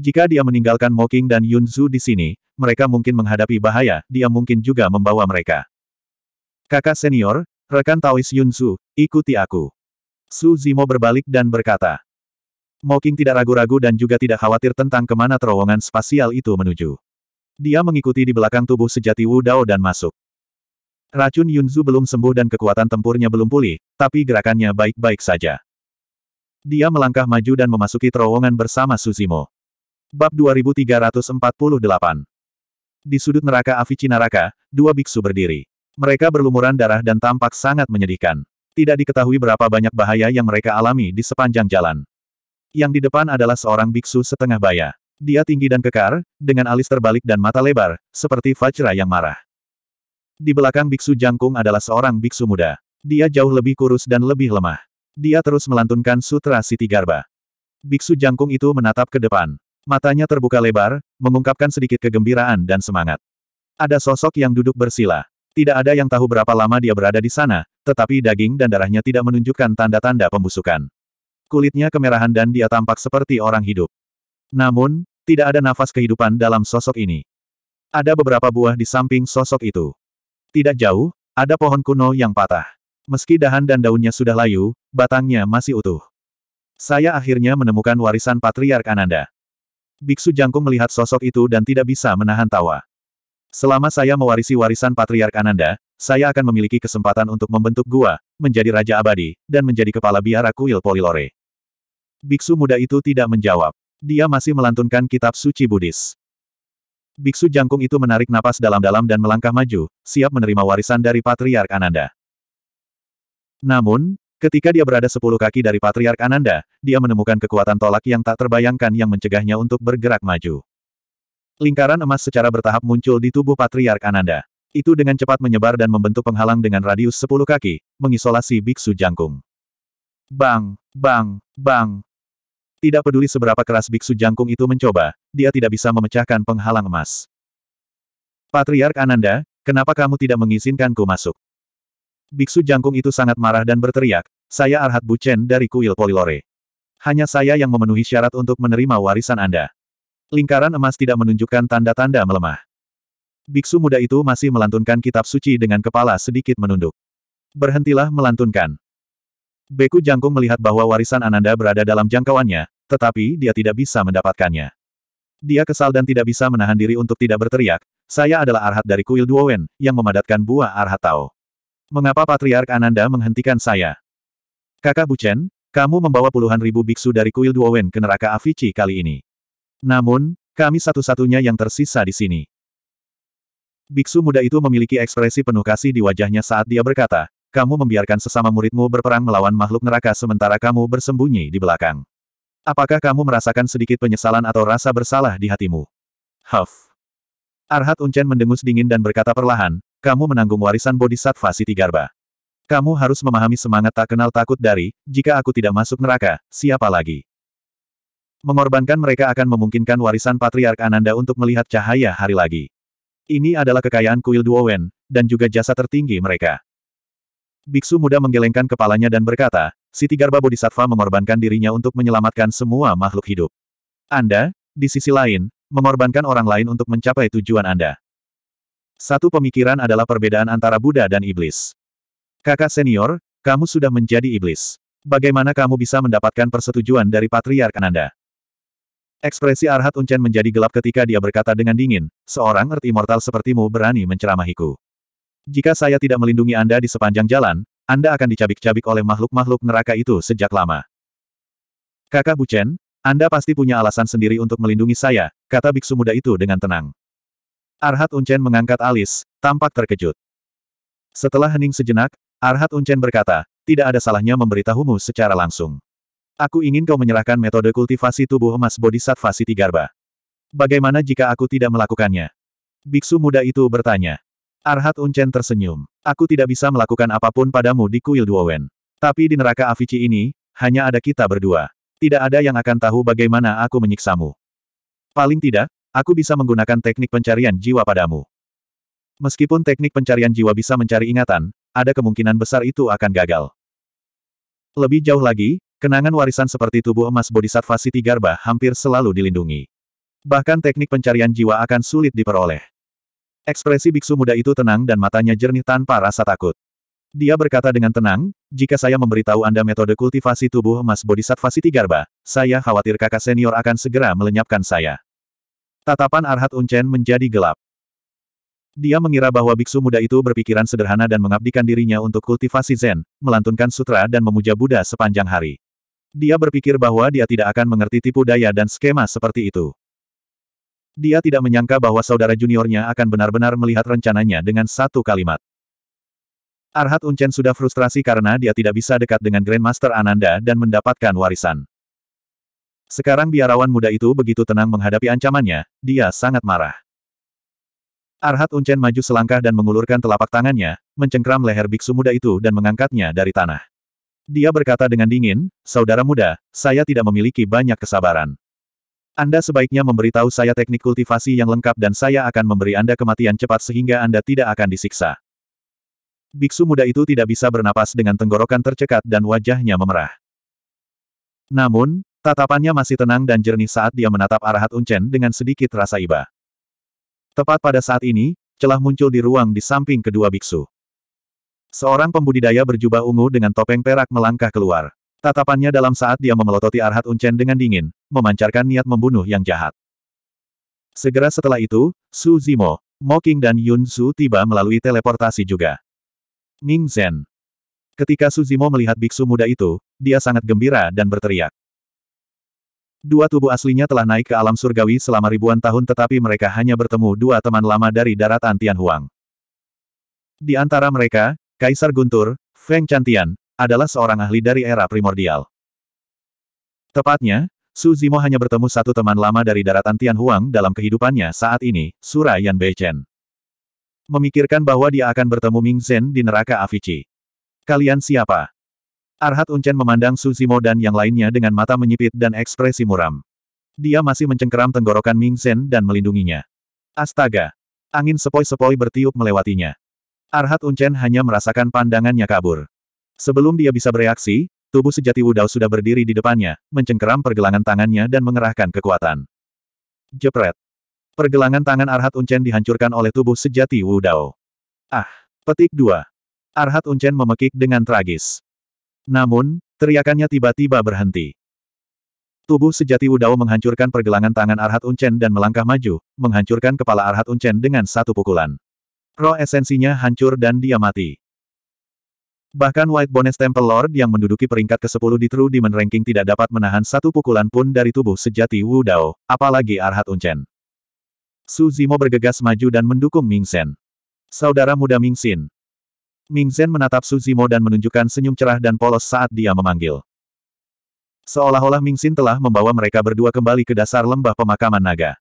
A: Jika dia meninggalkan Moking dan Yun Zhu di sini, mereka mungkin menghadapi bahaya, dia mungkin juga membawa mereka. Kakak senior, rekan Taois Yun Zhu, ikuti aku. Su Zimo berbalik dan berkata. Moking tidak ragu-ragu dan juga tidak khawatir tentang kemana terowongan spasial itu menuju. Dia mengikuti di belakang tubuh sejati Wu Dao dan masuk. Racun Yunzu belum sembuh dan kekuatan tempurnya belum pulih, tapi gerakannya baik-baik saja. Dia melangkah maju dan memasuki terowongan bersama Suzimo. Bab 2348 Di sudut neraka Avicii Naraka, dua biksu berdiri. Mereka berlumuran darah dan tampak sangat menyedihkan. Tidak diketahui berapa banyak bahaya yang mereka alami di sepanjang jalan yang di depan adalah seorang biksu setengah baya. Dia tinggi dan kekar, dengan alis terbalik dan mata lebar, seperti Vajra yang marah. Di belakang biksu jangkung adalah seorang biksu muda. Dia jauh lebih kurus dan lebih lemah. Dia terus melantunkan sutra Siti Garba. Biksu jangkung itu menatap ke depan. Matanya terbuka lebar, mengungkapkan sedikit kegembiraan dan semangat. Ada sosok yang duduk bersila. Tidak ada yang tahu berapa lama dia berada di sana, tetapi daging dan darahnya tidak menunjukkan tanda-tanda pembusukan. Kulitnya kemerahan dan dia tampak seperti orang hidup. Namun, tidak ada nafas kehidupan dalam sosok ini. Ada beberapa buah di samping sosok itu. Tidak jauh, ada pohon kuno yang patah. Meski dahan dan daunnya sudah layu, batangnya masih utuh. Saya akhirnya menemukan warisan Patriark Ananda. Biksu Jangkung melihat sosok itu dan tidak bisa menahan tawa. Selama saya mewarisi warisan Patriark Ananda, saya akan memiliki kesempatan untuk membentuk gua, menjadi raja abadi, dan menjadi kepala biara kuil Polilore. Biksu muda itu tidak menjawab. Dia masih melantunkan kitab suci Buddhis. Biksu jangkung itu menarik napas dalam-dalam dan melangkah maju, siap menerima warisan dari Patriark Ananda. Namun, ketika dia berada sepuluh kaki dari Patriark Ananda, dia menemukan kekuatan tolak yang tak terbayangkan yang mencegahnya untuk bergerak maju. Lingkaran emas secara bertahap muncul di tubuh Patriark Ananda. Itu dengan cepat menyebar dan membentuk penghalang dengan radius sepuluh kaki, mengisolasi Biksu jangkung. Bang, bang, bang. Tidak peduli seberapa keras biksu jangkung itu mencoba, dia tidak bisa memecahkan penghalang emas. Patriark Ananda, kenapa kamu tidak mengizinkanku masuk? Biksu jangkung itu sangat marah dan berteriak, saya Arhat Buchen dari kuil Polilore. Hanya saya yang memenuhi syarat untuk menerima warisan Anda. Lingkaran emas tidak menunjukkan tanda-tanda melemah. Biksu muda itu masih melantunkan kitab suci dengan kepala sedikit menunduk. Berhentilah melantunkan. Beku Jangkung melihat bahwa warisan Ananda berada dalam jangkauannya, tetapi dia tidak bisa mendapatkannya. Dia kesal dan tidak bisa menahan diri untuk tidak berteriak, saya adalah arhat dari kuil Duowen, yang memadatkan buah arhat Tao. Mengapa Patriark Ananda menghentikan saya? Kakak Buchen, kamu membawa puluhan ribu biksu dari kuil Duowen ke neraka Avici kali ini. Namun, kami satu-satunya yang tersisa di sini. Biksu muda itu memiliki ekspresi penuh kasih di wajahnya saat dia berkata, kamu membiarkan sesama muridmu berperang melawan makhluk neraka sementara kamu bersembunyi di belakang. Apakah kamu merasakan sedikit penyesalan atau rasa bersalah di hatimu? Huff. Arhat Uncen mendengus dingin dan berkata perlahan, kamu menanggung warisan Bodhisattva Siti Garba. Kamu harus memahami semangat tak kenal takut dari, jika aku tidak masuk neraka, siapa lagi? Mengorbankan mereka akan memungkinkan warisan Patriark Ananda untuk melihat cahaya hari lagi. Ini adalah kekayaan kuil Duowen, dan juga jasa tertinggi mereka. Biksu muda menggelengkan kepalanya dan berkata, Siti Garba Bodhisattva mengorbankan dirinya untuk menyelamatkan semua makhluk hidup. Anda, di sisi lain, mengorbankan orang lain untuk mencapai tujuan Anda. Satu pemikiran adalah perbedaan antara Buddha dan Iblis. Kakak senior, kamu sudah menjadi Iblis. Bagaimana kamu bisa mendapatkan persetujuan dari Patriarkan Anda? Ekspresi Arhat Uncen menjadi gelap ketika dia berkata dengan dingin, seorang Earth Immortal sepertimu berani menceramahiku. Jika saya tidak melindungi Anda di sepanjang jalan, Anda akan dicabik-cabik oleh makhluk-makhluk neraka itu sejak lama. Kakak Buchen, Anda pasti punya alasan sendiri untuk melindungi saya, kata biksu muda itu dengan tenang. Arhat Uncen mengangkat alis, tampak terkejut. Setelah hening sejenak, Arhat Uncen berkata, tidak ada salahnya memberitahumu secara langsung. Aku ingin kau menyerahkan metode kultivasi tubuh emas bodhisattva Siti Garba. Bagaimana jika aku tidak melakukannya? Biksu muda itu bertanya. Arhat Uncen tersenyum. Aku tidak bisa melakukan apapun padamu di kuil Duowen. Tapi di neraka Avici ini, hanya ada kita berdua. Tidak ada yang akan tahu bagaimana aku menyiksamu. Paling tidak, aku bisa menggunakan teknik pencarian jiwa padamu. Meskipun teknik pencarian jiwa bisa mencari ingatan, ada kemungkinan besar itu akan gagal. Lebih jauh lagi, kenangan warisan seperti tubuh emas Bodhisattva Siti Garba hampir selalu dilindungi. Bahkan teknik pencarian jiwa akan sulit diperoleh. Ekspresi biksu muda itu tenang dan matanya jernih tanpa rasa takut. Dia berkata dengan tenang, jika saya memberitahu Anda metode kultivasi tubuh emas Bodhisattva Siti Garba, saya khawatir kakak senior akan segera melenyapkan saya. Tatapan Arhat Unchen menjadi gelap. Dia mengira bahwa biksu muda itu berpikiran sederhana dan mengabdikan dirinya untuk kultivasi Zen, melantunkan sutra dan memuja Buddha sepanjang hari. Dia berpikir bahwa dia tidak akan mengerti tipu daya dan skema seperti itu. Dia tidak menyangka bahwa saudara juniornya akan benar-benar melihat rencananya dengan satu kalimat. Arhat Unchen sudah frustrasi karena dia tidak bisa dekat dengan Grandmaster Ananda dan mendapatkan warisan. Sekarang biarawan muda itu begitu tenang menghadapi ancamannya, dia sangat marah. Arhat Unchen maju selangkah dan mengulurkan telapak tangannya, mencengkram leher biksu muda itu dan mengangkatnya dari tanah. Dia berkata dengan dingin, Saudara muda, saya tidak memiliki banyak kesabaran. Anda sebaiknya memberitahu saya teknik kultivasi yang lengkap dan saya akan memberi Anda kematian cepat sehingga Anda tidak akan disiksa. Biksu muda itu tidak bisa bernapas dengan tenggorokan tercekat dan wajahnya memerah. Namun, tatapannya masih tenang dan jernih saat dia menatap arah Uncen dengan sedikit rasa iba. Tepat pada saat ini, celah muncul di ruang di samping kedua biksu. Seorang pembudidaya berjubah ungu dengan topeng perak melangkah keluar. Tatapannya dalam saat dia memelototi Arhat Uncen dengan dingin, memancarkan niat membunuh yang jahat. Segera setelah itu, Su Zimo, Mo Qing, dan Yun Su tiba melalui teleportasi juga. Ning Zhen. Ketika Su Zimo melihat biksu muda itu, dia sangat gembira dan berteriak. Dua tubuh aslinya telah naik ke alam surgawi selama ribuan tahun tetapi mereka hanya bertemu dua teman lama dari daratan Tianhuang. Di antara mereka, Kaisar Guntur, Feng Chantian, adalah seorang ahli dari era primordial. Tepatnya, Su Zimo hanya bertemu satu teman lama dari daratan Tianhuang dalam kehidupannya saat ini, Surayan Beichen. Memikirkan bahwa dia akan bertemu Ming Zhen di neraka Avicii. Kalian siapa? Arhat Uncen memandang Su Zimo dan yang lainnya dengan mata menyipit dan ekspresi muram. Dia masih mencengkeram tenggorokan Ming Zhen dan melindunginya. Astaga! Angin sepoi-sepoi bertiup melewatinya. Arhat Uncen hanya merasakan pandangannya kabur. Sebelum dia bisa bereaksi, tubuh sejati Wudao sudah berdiri di depannya, mencengkeram pergelangan tangannya dan mengerahkan kekuatan. Jepret. Pergelangan tangan Arhat Uncen dihancurkan oleh tubuh sejati Wudao. Ah! Petik dua. Arhat Uncen memekik dengan tragis. Namun, teriakannya tiba-tiba berhenti. Tubuh sejati Wudao menghancurkan pergelangan tangan Arhat Uncen dan melangkah maju, menghancurkan kepala Arhat Uncen dengan satu pukulan. Roh esensinya hancur dan dia mati. Bahkan White Bones Temple Lord yang menduduki peringkat ke-10 di True Demon Ranking tidak dapat menahan satu pukulan pun dari tubuh sejati Wu Dao, apalagi Arhat Unchen. Su Zimo bergegas maju dan mendukung Ming Sen. Saudara muda Ming Xin. Ming Shen menatap Su Zimo dan menunjukkan senyum cerah dan polos saat dia memanggil. Seolah-olah Ming Xin telah membawa mereka berdua kembali ke dasar lembah pemakaman naga.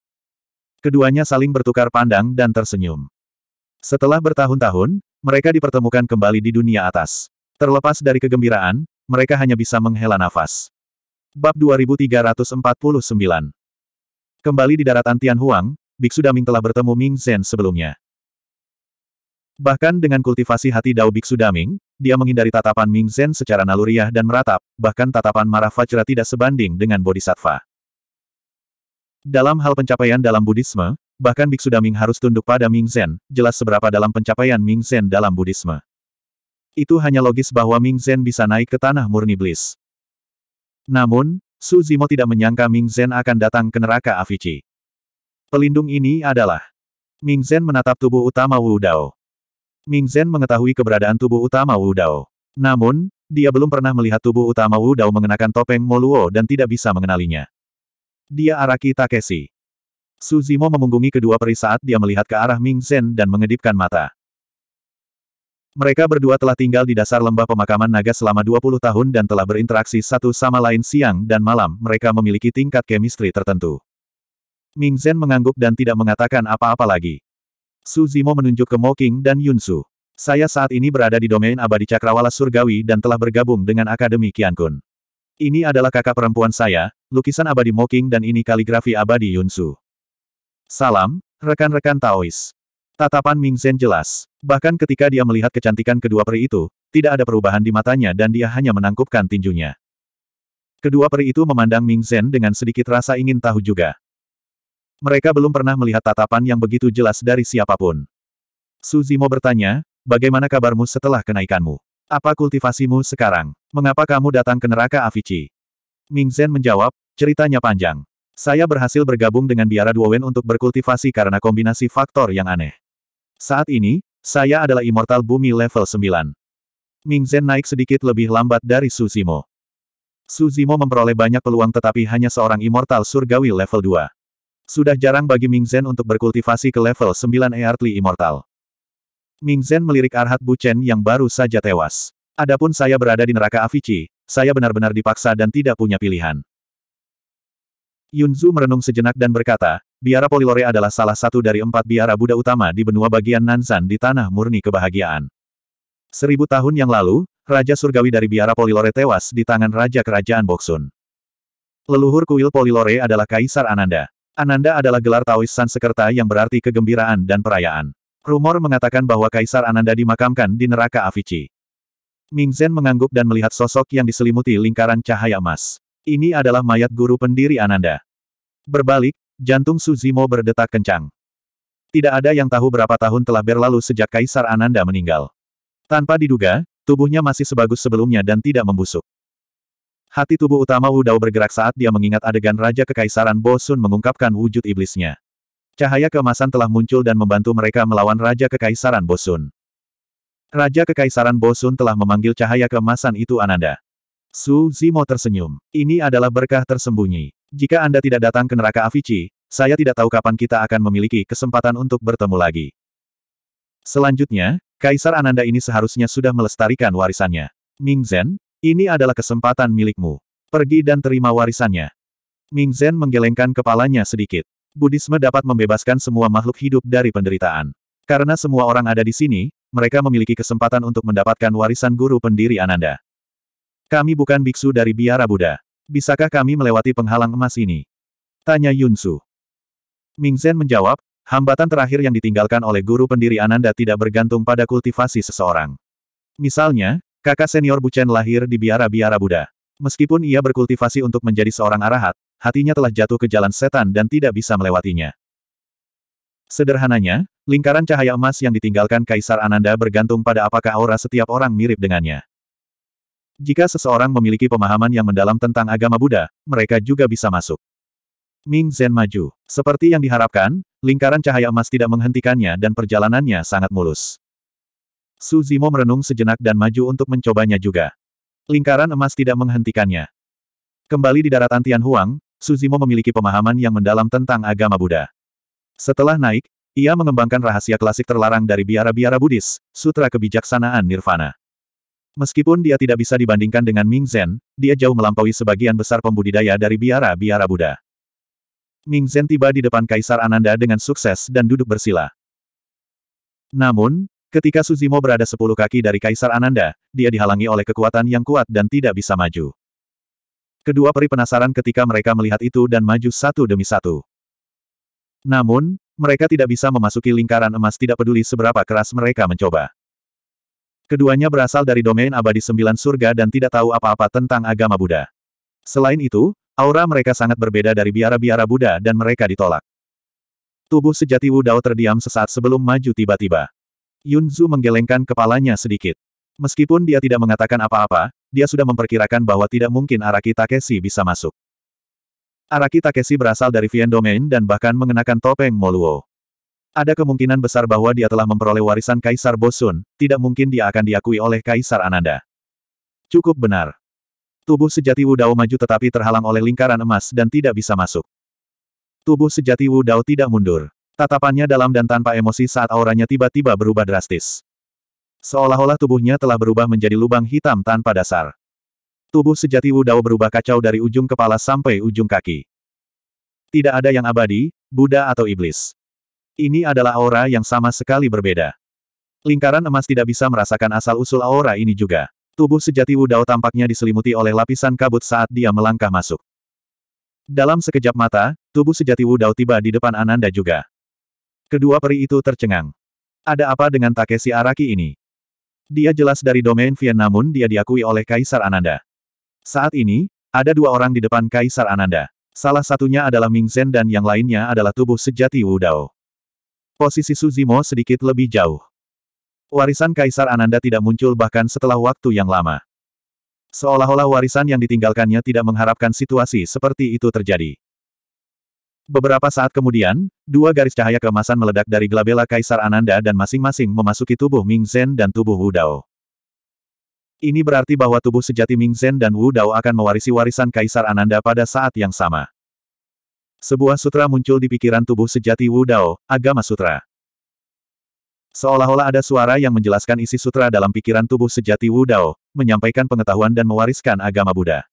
A: Keduanya saling bertukar pandang dan tersenyum. Setelah bertahun-tahun, mereka dipertemukan kembali di dunia atas. Terlepas dari kegembiraan, mereka hanya bisa menghela nafas. Bab 2349 Kembali di daratan Tianhuang, Biksu Daming telah bertemu Ming Zhen sebelumnya. Bahkan dengan kultivasi hati Dao Biksu Daming, dia menghindari tatapan Ming Zhen secara naluriah dan meratap, bahkan tatapan marah Vajra tidak sebanding dengan Bodhisattva. Dalam hal pencapaian dalam Buddhisme, Bahkan Biksu Daming harus tunduk pada Ming Zhen, jelas seberapa dalam pencapaian Ming Zhen dalam Buddhisme. Itu hanya logis bahwa Ming Zhen bisa naik ke tanah murni bliss. Namun, Su Zimo tidak menyangka Ming Zhen akan datang ke neraka Avici. Pelindung ini adalah Ming Zhen menatap tubuh utama Wu Dao. Ming Zhen mengetahui keberadaan tubuh utama Wu Dao. Namun, dia belum pernah melihat tubuh utama Wu Dao mengenakan topeng Moluo dan tidak bisa mengenalinya. Dia Araki Takeshi. Su Zimo memunggungi kedua peri saat dia melihat ke arah Ming Zhen dan mengedipkan mata. Mereka berdua telah tinggal di dasar lembah pemakaman naga selama 20 tahun dan telah berinteraksi satu sama lain siang dan malam. Mereka memiliki tingkat chemistry tertentu. Ming Zhen mengangguk dan tidak mengatakan apa-apa lagi. Su Zimo menunjuk ke Moking dan Yun Yunsu. Saya saat ini berada di domain abadi cakrawala surgawi dan telah bergabung dengan Akademi Kun. Ini adalah kakak perempuan saya, lukisan abadi Moking dan ini kaligrafi abadi Yun Yunsu. Salam, rekan-rekan Taois. Tatapan Ming Zhen jelas. Bahkan ketika dia melihat kecantikan kedua peri itu, tidak ada perubahan di matanya dan dia hanya menangkupkan tinjunya. Kedua peri itu memandang Ming Zhen dengan sedikit rasa ingin tahu juga. Mereka belum pernah melihat tatapan yang begitu jelas dari siapapun. Zimo bertanya, bagaimana kabarmu setelah kenaikanmu? Apa kultivasimu sekarang? Mengapa kamu datang ke neraka Avici? Ming Zhen menjawab, ceritanya panjang. Saya berhasil bergabung dengan biara Duowen untuk berkultivasi karena kombinasi faktor yang aneh. Saat ini, saya adalah Immortal Bumi level 9. Ming Zhen naik sedikit lebih lambat dari Suzimo. Suzimo memperoleh banyak peluang tetapi hanya seorang Immortal Surgawi level 2. Sudah jarang bagi Ming Zhen untuk berkultivasi ke level 9 Earthly Immortal. Ming Zhen melirik Arhat Buchen yang baru saja tewas. Adapun saya berada di neraka Avici, saya benar-benar dipaksa dan tidak punya pilihan. Yunzu merenung sejenak dan berkata, biara Polilore adalah salah satu dari empat biara Buddha utama di benua bagian Nansan di tanah murni kebahagiaan. Seribu tahun yang lalu, Raja Surgawi dari biara Polilore tewas di tangan Raja Kerajaan Boksun. Leluhur kuil Polilore adalah Kaisar Ananda. Ananda adalah gelar Taois Sansekerta yang berarti kegembiraan dan perayaan. Rumor mengatakan bahwa Kaisar Ananda dimakamkan di neraka Ming Zhen mengangguk dan melihat sosok yang diselimuti lingkaran cahaya emas. Ini adalah mayat guru pendiri Ananda. Berbalik, jantung Suzimo berdetak kencang. Tidak ada yang tahu berapa tahun telah berlalu sejak Kaisar Ananda meninggal. Tanpa diduga, tubuhnya masih sebagus sebelumnya dan tidak membusuk. Hati tubuh utama Wu Dao bergerak saat dia mengingat adegan Raja Kekaisaran Bosun mengungkapkan wujud iblisnya. Cahaya kemasan telah muncul dan membantu mereka melawan Raja Kekaisaran Bosun. Raja Kekaisaran Bosun telah memanggil cahaya kemasan itu Ananda. Su Zimo tersenyum. Ini adalah berkah tersembunyi. Jika Anda tidak datang ke neraka Avicii, saya tidak tahu kapan kita akan memiliki kesempatan untuk bertemu lagi. Selanjutnya, Kaisar Ananda ini seharusnya sudah melestarikan warisannya. Ming Zhen, ini adalah kesempatan milikmu. Pergi dan terima warisannya. Ming Zhen menggelengkan kepalanya sedikit. Budisme dapat membebaskan semua makhluk hidup dari penderitaan. Karena semua orang ada di sini, mereka memiliki kesempatan untuk mendapatkan warisan guru pendiri Ananda. Kami bukan biksu dari biara Buddha. Bisakah kami melewati penghalang emas ini? Tanya Yunsu. Zhen menjawab, hambatan terakhir yang ditinggalkan oleh guru pendiri Ananda tidak bergantung pada kultivasi seseorang. Misalnya, kakak senior Buchen lahir di biara-biara Buddha. Meskipun ia berkultivasi untuk menjadi seorang arahat, hatinya telah jatuh ke jalan setan dan tidak bisa melewatinya. Sederhananya, lingkaran cahaya emas yang ditinggalkan Kaisar Ananda bergantung pada apakah aura setiap orang mirip dengannya. Jika seseorang memiliki pemahaman yang mendalam tentang agama Buddha, mereka juga bisa masuk. Ming Zhen maju. Seperti yang diharapkan, lingkaran cahaya emas tidak menghentikannya dan perjalanannya sangat mulus. Su Zimo merenung sejenak dan maju untuk mencobanya juga. Lingkaran emas tidak menghentikannya. Kembali di daratan Tian Huang, Su Zimo memiliki pemahaman yang mendalam tentang agama Buddha. Setelah naik, ia mengembangkan rahasia klasik terlarang dari biara-biara Buddhis, Sutra Kebijaksanaan Nirvana. Meskipun dia tidak bisa dibandingkan dengan Ming Zhen, dia jauh melampaui sebagian besar pembudidaya dari biara-biara Buddha. Ming Zhen tiba di depan Kaisar Ananda dengan sukses dan duduk bersila. Namun, ketika Suzimo berada sepuluh kaki dari Kaisar Ananda, dia dihalangi oleh kekuatan yang kuat dan tidak bisa maju. Kedua peri penasaran ketika mereka melihat itu dan maju satu demi satu. Namun, mereka tidak bisa memasuki lingkaran emas tidak peduli seberapa keras mereka mencoba. Keduanya berasal dari domain abadi sembilan surga dan tidak tahu apa-apa tentang agama Buddha. Selain itu, aura mereka sangat berbeda dari biara-biara Buddha dan mereka ditolak. Tubuh sejati Wu Dao terdiam sesaat sebelum maju tiba-tiba. Yun Zhu menggelengkan kepalanya sedikit. Meskipun dia tidak mengatakan apa-apa, dia sudah memperkirakan bahwa tidak mungkin Araki Takeshi bisa masuk. Araki Takeshi berasal dari Vien Domain dan bahkan mengenakan topeng Moluo. Ada kemungkinan besar bahwa dia telah memperoleh warisan Kaisar Bosun, tidak mungkin dia akan diakui oleh Kaisar Ananda. Cukup benar. Tubuh sejati Wudao maju tetapi terhalang oleh lingkaran emas dan tidak bisa masuk. Tubuh sejati Wudao tidak mundur. Tatapannya dalam dan tanpa emosi saat auranya tiba-tiba berubah drastis. Seolah-olah tubuhnya telah berubah menjadi lubang hitam tanpa dasar. Tubuh sejati Wudao berubah kacau dari ujung kepala sampai ujung kaki. Tidak ada yang abadi, Buddha atau Iblis. Ini adalah aura yang sama sekali berbeda. Lingkaran emas tidak bisa merasakan asal-usul aura ini juga. Tubuh sejati Wudao tampaknya diselimuti oleh lapisan kabut saat dia melangkah masuk. Dalam sekejap mata, tubuh sejati Wudao tiba di depan Ananda juga. Kedua peri itu tercengang. Ada apa dengan Takeshi Araki ini? Dia jelas dari domain Vien namun dia diakui oleh Kaisar Ananda. Saat ini, ada dua orang di depan Kaisar Ananda. Salah satunya adalah Ming Zhen dan yang lainnya adalah tubuh sejati Wudao. Posisi Suzimo sedikit lebih jauh. Warisan Kaisar Ananda tidak muncul bahkan setelah waktu yang lama. Seolah-olah warisan yang ditinggalkannya tidak mengharapkan situasi seperti itu terjadi. Beberapa saat kemudian, dua garis cahaya keemasan meledak dari glabela Kaisar Ananda dan masing-masing memasuki tubuh Ming Zhen dan tubuh Wu Dao. Ini berarti bahwa tubuh sejati Ming Zhen dan Wu Dao akan mewarisi warisan Kaisar Ananda pada saat yang sama. Sebuah sutra muncul di pikiran tubuh sejati Wu Dao, Agama Sutra. Seolah-olah ada suara yang menjelaskan isi sutra dalam pikiran tubuh sejati Wu Dao, menyampaikan pengetahuan dan mewariskan agama Buddha.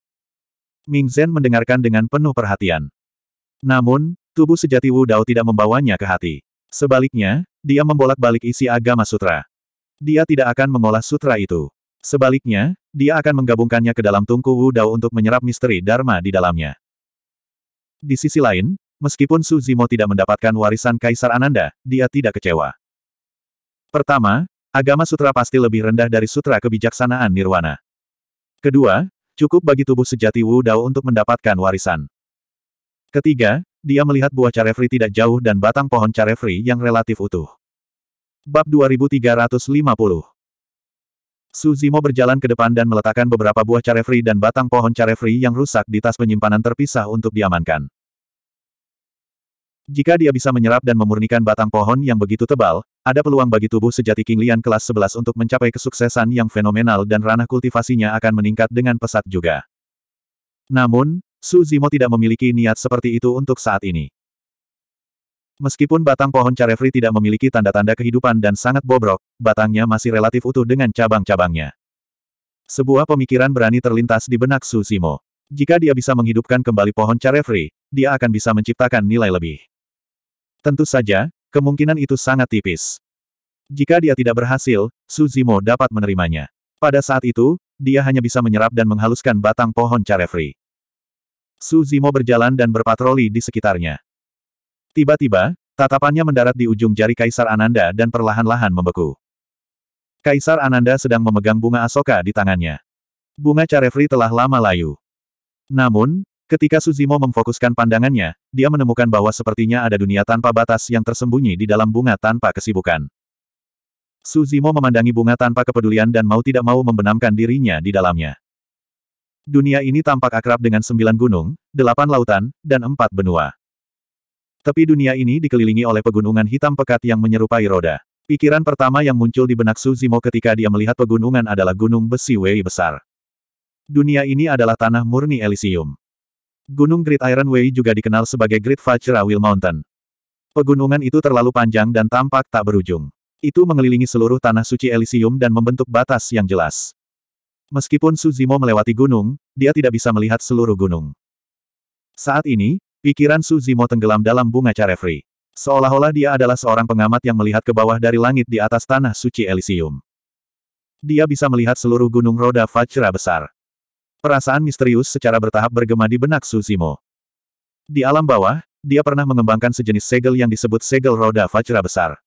A: Ming Zhen mendengarkan dengan penuh perhatian. Namun, tubuh sejati Wu Dao tidak membawanya ke hati. Sebaliknya, dia membolak-balik isi agama sutra. Dia tidak akan mengolah sutra itu. Sebaliknya, dia akan menggabungkannya ke dalam tungku Wu Dao untuk menyerap misteri Dharma di dalamnya. Di sisi lain, meskipun Su Zimo tidak mendapatkan warisan Kaisar Ananda, dia tidak kecewa. Pertama, agama sutra pasti lebih rendah dari sutra kebijaksanaan Nirwana. Kedua, cukup bagi tubuh sejati Wu Dao untuk mendapatkan warisan. Ketiga, dia melihat buah carefree tidak jauh dan batang pohon carefree yang relatif utuh. Bab 2350 Su Zimo berjalan ke depan dan meletakkan beberapa buah carefree dan batang pohon carefree yang rusak di tas penyimpanan terpisah untuk diamankan. Jika dia bisa menyerap dan memurnikan batang pohon yang begitu tebal, ada peluang bagi tubuh sejati King Lian kelas 11 untuk mencapai kesuksesan yang fenomenal dan ranah kultivasinya akan meningkat dengan pesat juga. Namun, Su Zimo tidak memiliki niat seperti itu untuk saat ini. Meskipun batang pohon carefree tidak memiliki tanda-tanda kehidupan dan sangat bobrok, batangnya masih relatif utuh dengan cabang-cabangnya. Sebuah pemikiran berani terlintas di benak Su Zimo. Jika dia bisa menghidupkan kembali pohon carefree, dia akan bisa menciptakan nilai lebih. Tentu saja, kemungkinan itu sangat tipis. Jika dia tidak berhasil, Su Zimo dapat menerimanya. Pada saat itu, dia hanya bisa menyerap dan menghaluskan batang pohon carefree. Su Zimo berjalan dan berpatroli di sekitarnya. Tiba-tiba, tatapannya mendarat di ujung jari Kaisar Ananda dan perlahan-lahan membeku. Kaisar Ananda sedang memegang bunga Asoka di tangannya. Bunga Carefree telah lama layu. Namun, ketika Suzimo memfokuskan pandangannya, dia menemukan bahwa sepertinya ada dunia tanpa batas yang tersembunyi di dalam bunga tanpa kesibukan. Suzimo memandangi bunga tanpa kepedulian dan mau tidak mau membenamkan dirinya di dalamnya. Dunia ini tampak akrab dengan sembilan gunung, delapan lautan, dan empat benua. Tepi dunia ini dikelilingi oleh pegunungan hitam pekat yang menyerupai roda. Pikiran pertama yang muncul di benak Su Zimo ketika dia melihat pegunungan adalah Gunung Besi Wei besar. Dunia ini adalah tanah murni Elysium. Gunung Great Iron Way juga dikenal sebagai Great Will Mountain. Pegunungan itu terlalu panjang dan tampak tak berujung. Itu mengelilingi seluruh tanah suci Elysium dan membentuk batas yang jelas. Meskipun Suzimo melewati gunung, dia tidak bisa melihat seluruh gunung. Saat ini, Pikiran Su Zimo tenggelam dalam bunga carefree. Seolah-olah dia adalah seorang pengamat yang melihat ke bawah dari langit di atas tanah suci Elysium. Dia bisa melihat seluruh gunung roda Fajra besar. Perasaan misterius secara bertahap bergema di benak Su Zimo. Di alam bawah, dia pernah mengembangkan sejenis segel yang disebut segel roda Fajra besar.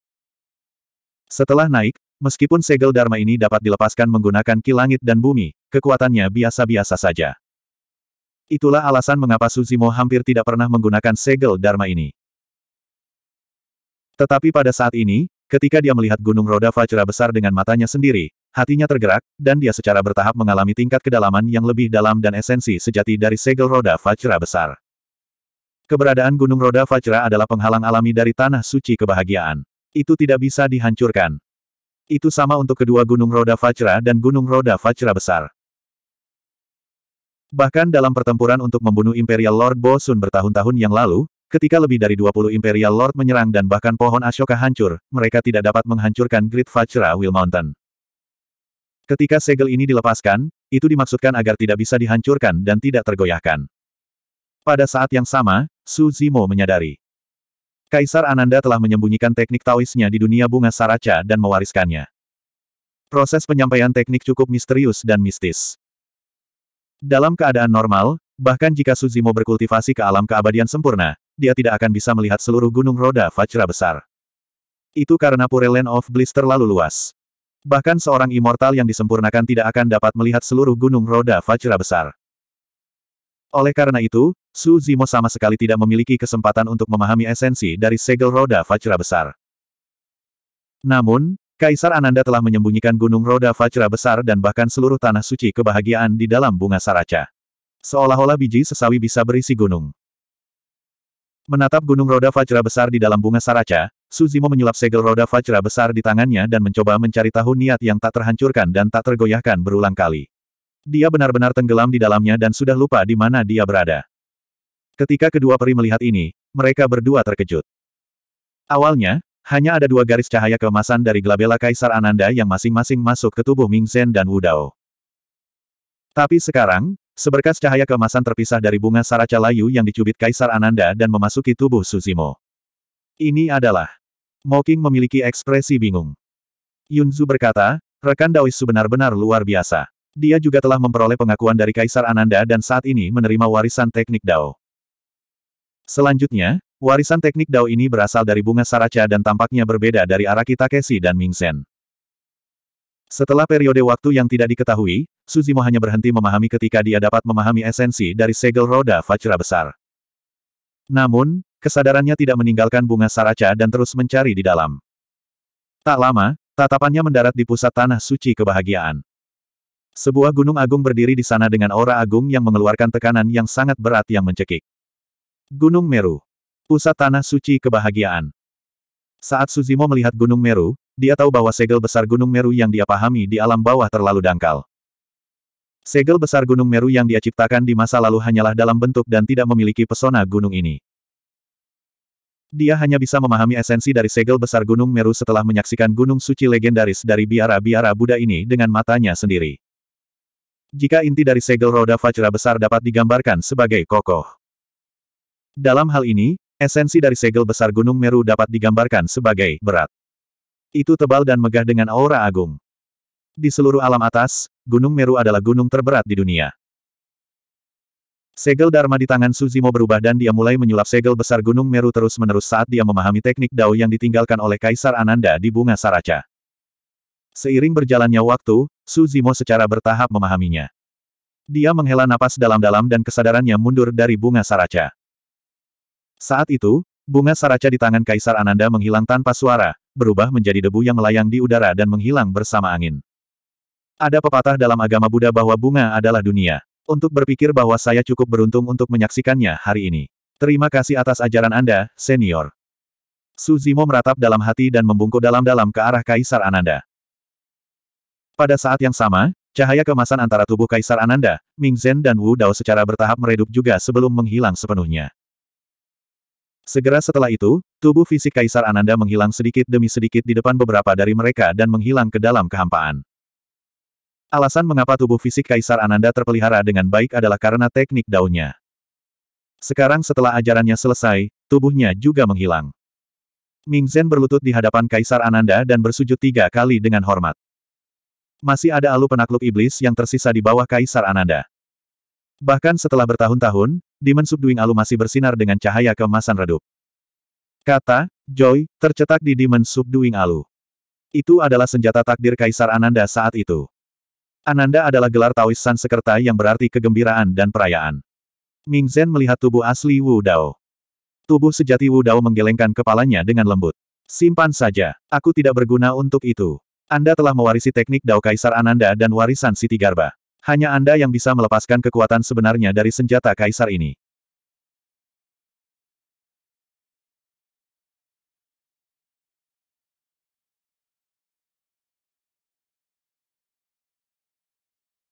A: Setelah naik, meskipun segel Dharma ini dapat dilepaskan menggunakan kilangit dan bumi, kekuatannya biasa-biasa saja. Itulah alasan mengapa Suzimo hampir tidak pernah menggunakan segel Dharma ini. Tetapi pada saat ini, ketika dia melihat gunung roda Vajra besar dengan matanya sendiri, hatinya tergerak, dan dia secara bertahap mengalami tingkat kedalaman yang lebih dalam dan esensi sejati dari segel roda Vajra besar. Keberadaan gunung roda Vajra adalah penghalang alami dari tanah suci kebahagiaan. Itu tidak bisa dihancurkan. Itu sama untuk kedua gunung roda Vajra dan gunung roda Vajra besar. Bahkan dalam pertempuran untuk membunuh Imperial Lord Bosun bertahun-tahun yang lalu, ketika lebih dari 20 Imperial Lord menyerang dan bahkan pohon Ashoka hancur, mereka tidak dapat menghancurkan Great Vajra Will Mountain. Ketika segel ini dilepaskan, itu dimaksudkan agar tidak bisa dihancurkan dan tidak tergoyahkan. Pada saat yang sama, Su Zimo menyadari. Kaisar Ananda telah menyembunyikan teknik Taoisnya di dunia bunga Saraca dan mewariskannya. Proses penyampaian teknik cukup misterius dan mistis. Dalam keadaan normal, bahkan jika Suzimo berkultivasi ke alam keabadian sempurna, dia tidak akan bisa melihat seluruh gunung roda Vajra besar. Itu karena Pure Land of Bliss terlalu luas. Bahkan seorang immortal yang disempurnakan tidak akan dapat melihat seluruh gunung roda Vajra besar. Oleh karena itu, Su Zimo sama sekali tidak memiliki kesempatan untuk memahami esensi dari segel roda Vajra besar. Namun, Kaisar Ananda telah menyembunyikan gunung roda Vajra besar dan bahkan seluruh tanah suci kebahagiaan di dalam bunga saraca. Seolah-olah biji sesawi bisa berisi gunung. Menatap gunung roda Vajra besar di dalam bunga saraca, Suzimo menyulap segel roda Vajra besar di tangannya dan mencoba mencari tahu niat yang tak terhancurkan dan tak tergoyahkan berulang kali. Dia benar-benar tenggelam di dalamnya dan sudah lupa di mana dia berada. Ketika kedua peri melihat ini, mereka berdua terkejut. Awalnya, hanya ada dua garis cahaya keemasan dari Glabella Kaisar Ananda yang masing-masing masuk ke tubuh Ming Zhen dan Wu Dao. Tapi sekarang, seberkas cahaya keemasan terpisah dari bunga saraca layu yang dicubit Kaisar Ananda dan memasuki tubuh Suzimo. Ini adalah... Moking memiliki ekspresi bingung. Yun Zhu berkata, rekan Daoisu benar-benar luar biasa. Dia juga telah memperoleh pengakuan dari Kaisar Ananda dan saat ini menerima warisan teknik Dao. Selanjutnya, Warisan teknik Dao ini berasal dari bunga saraca dan tampaknya berbeda dari Araki Takeshi dan Ming Shen. Setelah periode waktu yang tidak diketahui, Suzimo hanya berhenti memahami ketika dia dapat memahami esensi dari segel roda fajra besar. Namun, kesadarannya tidak meninggalkan bunga saraca dan terus mencari di dalam. Tak lama, tatapannya mendarat di pusat tanah suci kebahagiaan. Sebuah gunung agung berdiri di sana dengan aura agung yang mengeluarkan tekanan yang sangat berat yang mencekik. Gunung Meru. Pusat Tanah Suci Kebahagiaan Saat Suzimo melihat Gunung Meru, dia tahu bahwa segel besar Gunung Meru yang dia pahami di alam bawah terlalu dangkal. Segel besar Gunung Meru yang dia ciptakan di masa lalu hanyalah dalam bentuk dan tidak memiliki pesona gunung ini. Dia hanya bisa memahami esensi dari segel besar Gunung Meru setelah menyaksikan gunung suci legendaris dari biara-biara Buddha ini dengan matanya sendiri. Jika inti dari segel roda Vajra besar dapat digambarkan sebagai kokoh. Dalam hal ini, Esensi dari segel besar Gunung Meru dapat digambarkan sebagai berat. Itu tebal dan megah dengan aura agung. Di seluruh alam atas, Gunung Meru adalah gunung terberat di dunia. Segel Dharma di tangan Suzimo berubah dan dia mulai menyulap segel besar Gunung Meru terus-menerus saat dia memahami teknik Dao yang ditinggalkan oleh Kaisar Ananda di Bunga Saraca. Seiring berjalannya waktu, Suzimo secara bertahap memahaminya. Dia menghela napas dalam-dalam dan kesadarannya mundur dari Bunga Saraca. Saat itu, bunga saraca di tangan Kaisar Ananda menghilang tanpa suara, berubah menjadi debu yang melayang di udara dan menghilang bersama angin. Ada pepatah dalam agama Buddha bahwa bunga adalah dunia. Untuk berpikir bahwa saya cukup beruntung untuk menyaksikannya hari ini. Terima kasih atas ajaran Anda, senior. Suzimo meratap dalam hati dan membungkuk dalam-dalam ke arah Kaisar Ananda. Pada saat yang sama, cahaya kemasan antara tubuh Kaisar Ananda, Ming Zhen dan Wu Dao secara bertahap meredup juga sebelum menghilang sepenuhnya. Segera setelah itu, tubuh fisik Kaisar Ananda menghilang sedikit demi sedikit di depan beberapa dari mereka dan menghilang ke dalam kehampaan. Alasan mengapa tubuh fisik Kaisar Ananda terpelihara dengan baik adalah karena teknik daunnya. Sekarang setelah ajarannya selesai, tubuhnya juga menghilang. Ming Zhen berlutut di hadapan Kaisar Ananda dan bersujud tiga kali dengan hormat. Masih ada alu penakluk iblis yang tersisa di bawah Kaisar Ananda. Bahkan setelah bertahun-tahun, Demon Subduing Alu masih bersinar dengan cahaya kemasan redup. Kata, Joy, tercetak di Demon Subduing Alu. Itu adalah senjata takdir Kaisar Ananda saat itu. Ananda adalah gelar Taois San Sekerta yang berarti kegembiraan dan perayaan. Ming Zhen melihat tubuh asli Wu Dao. Tubuh sejati Wu Dao menggelengkan kepalanya dengan lembut. Simpan saja, aku tidak berguna untuk itu. Anda telah mewarisi teknik Dao Kaisar Ananda dan warisan Siti Garba. Hanya Anda yang bisa melepaskan kekuatan sebenarnya dari senjata kaisar ini.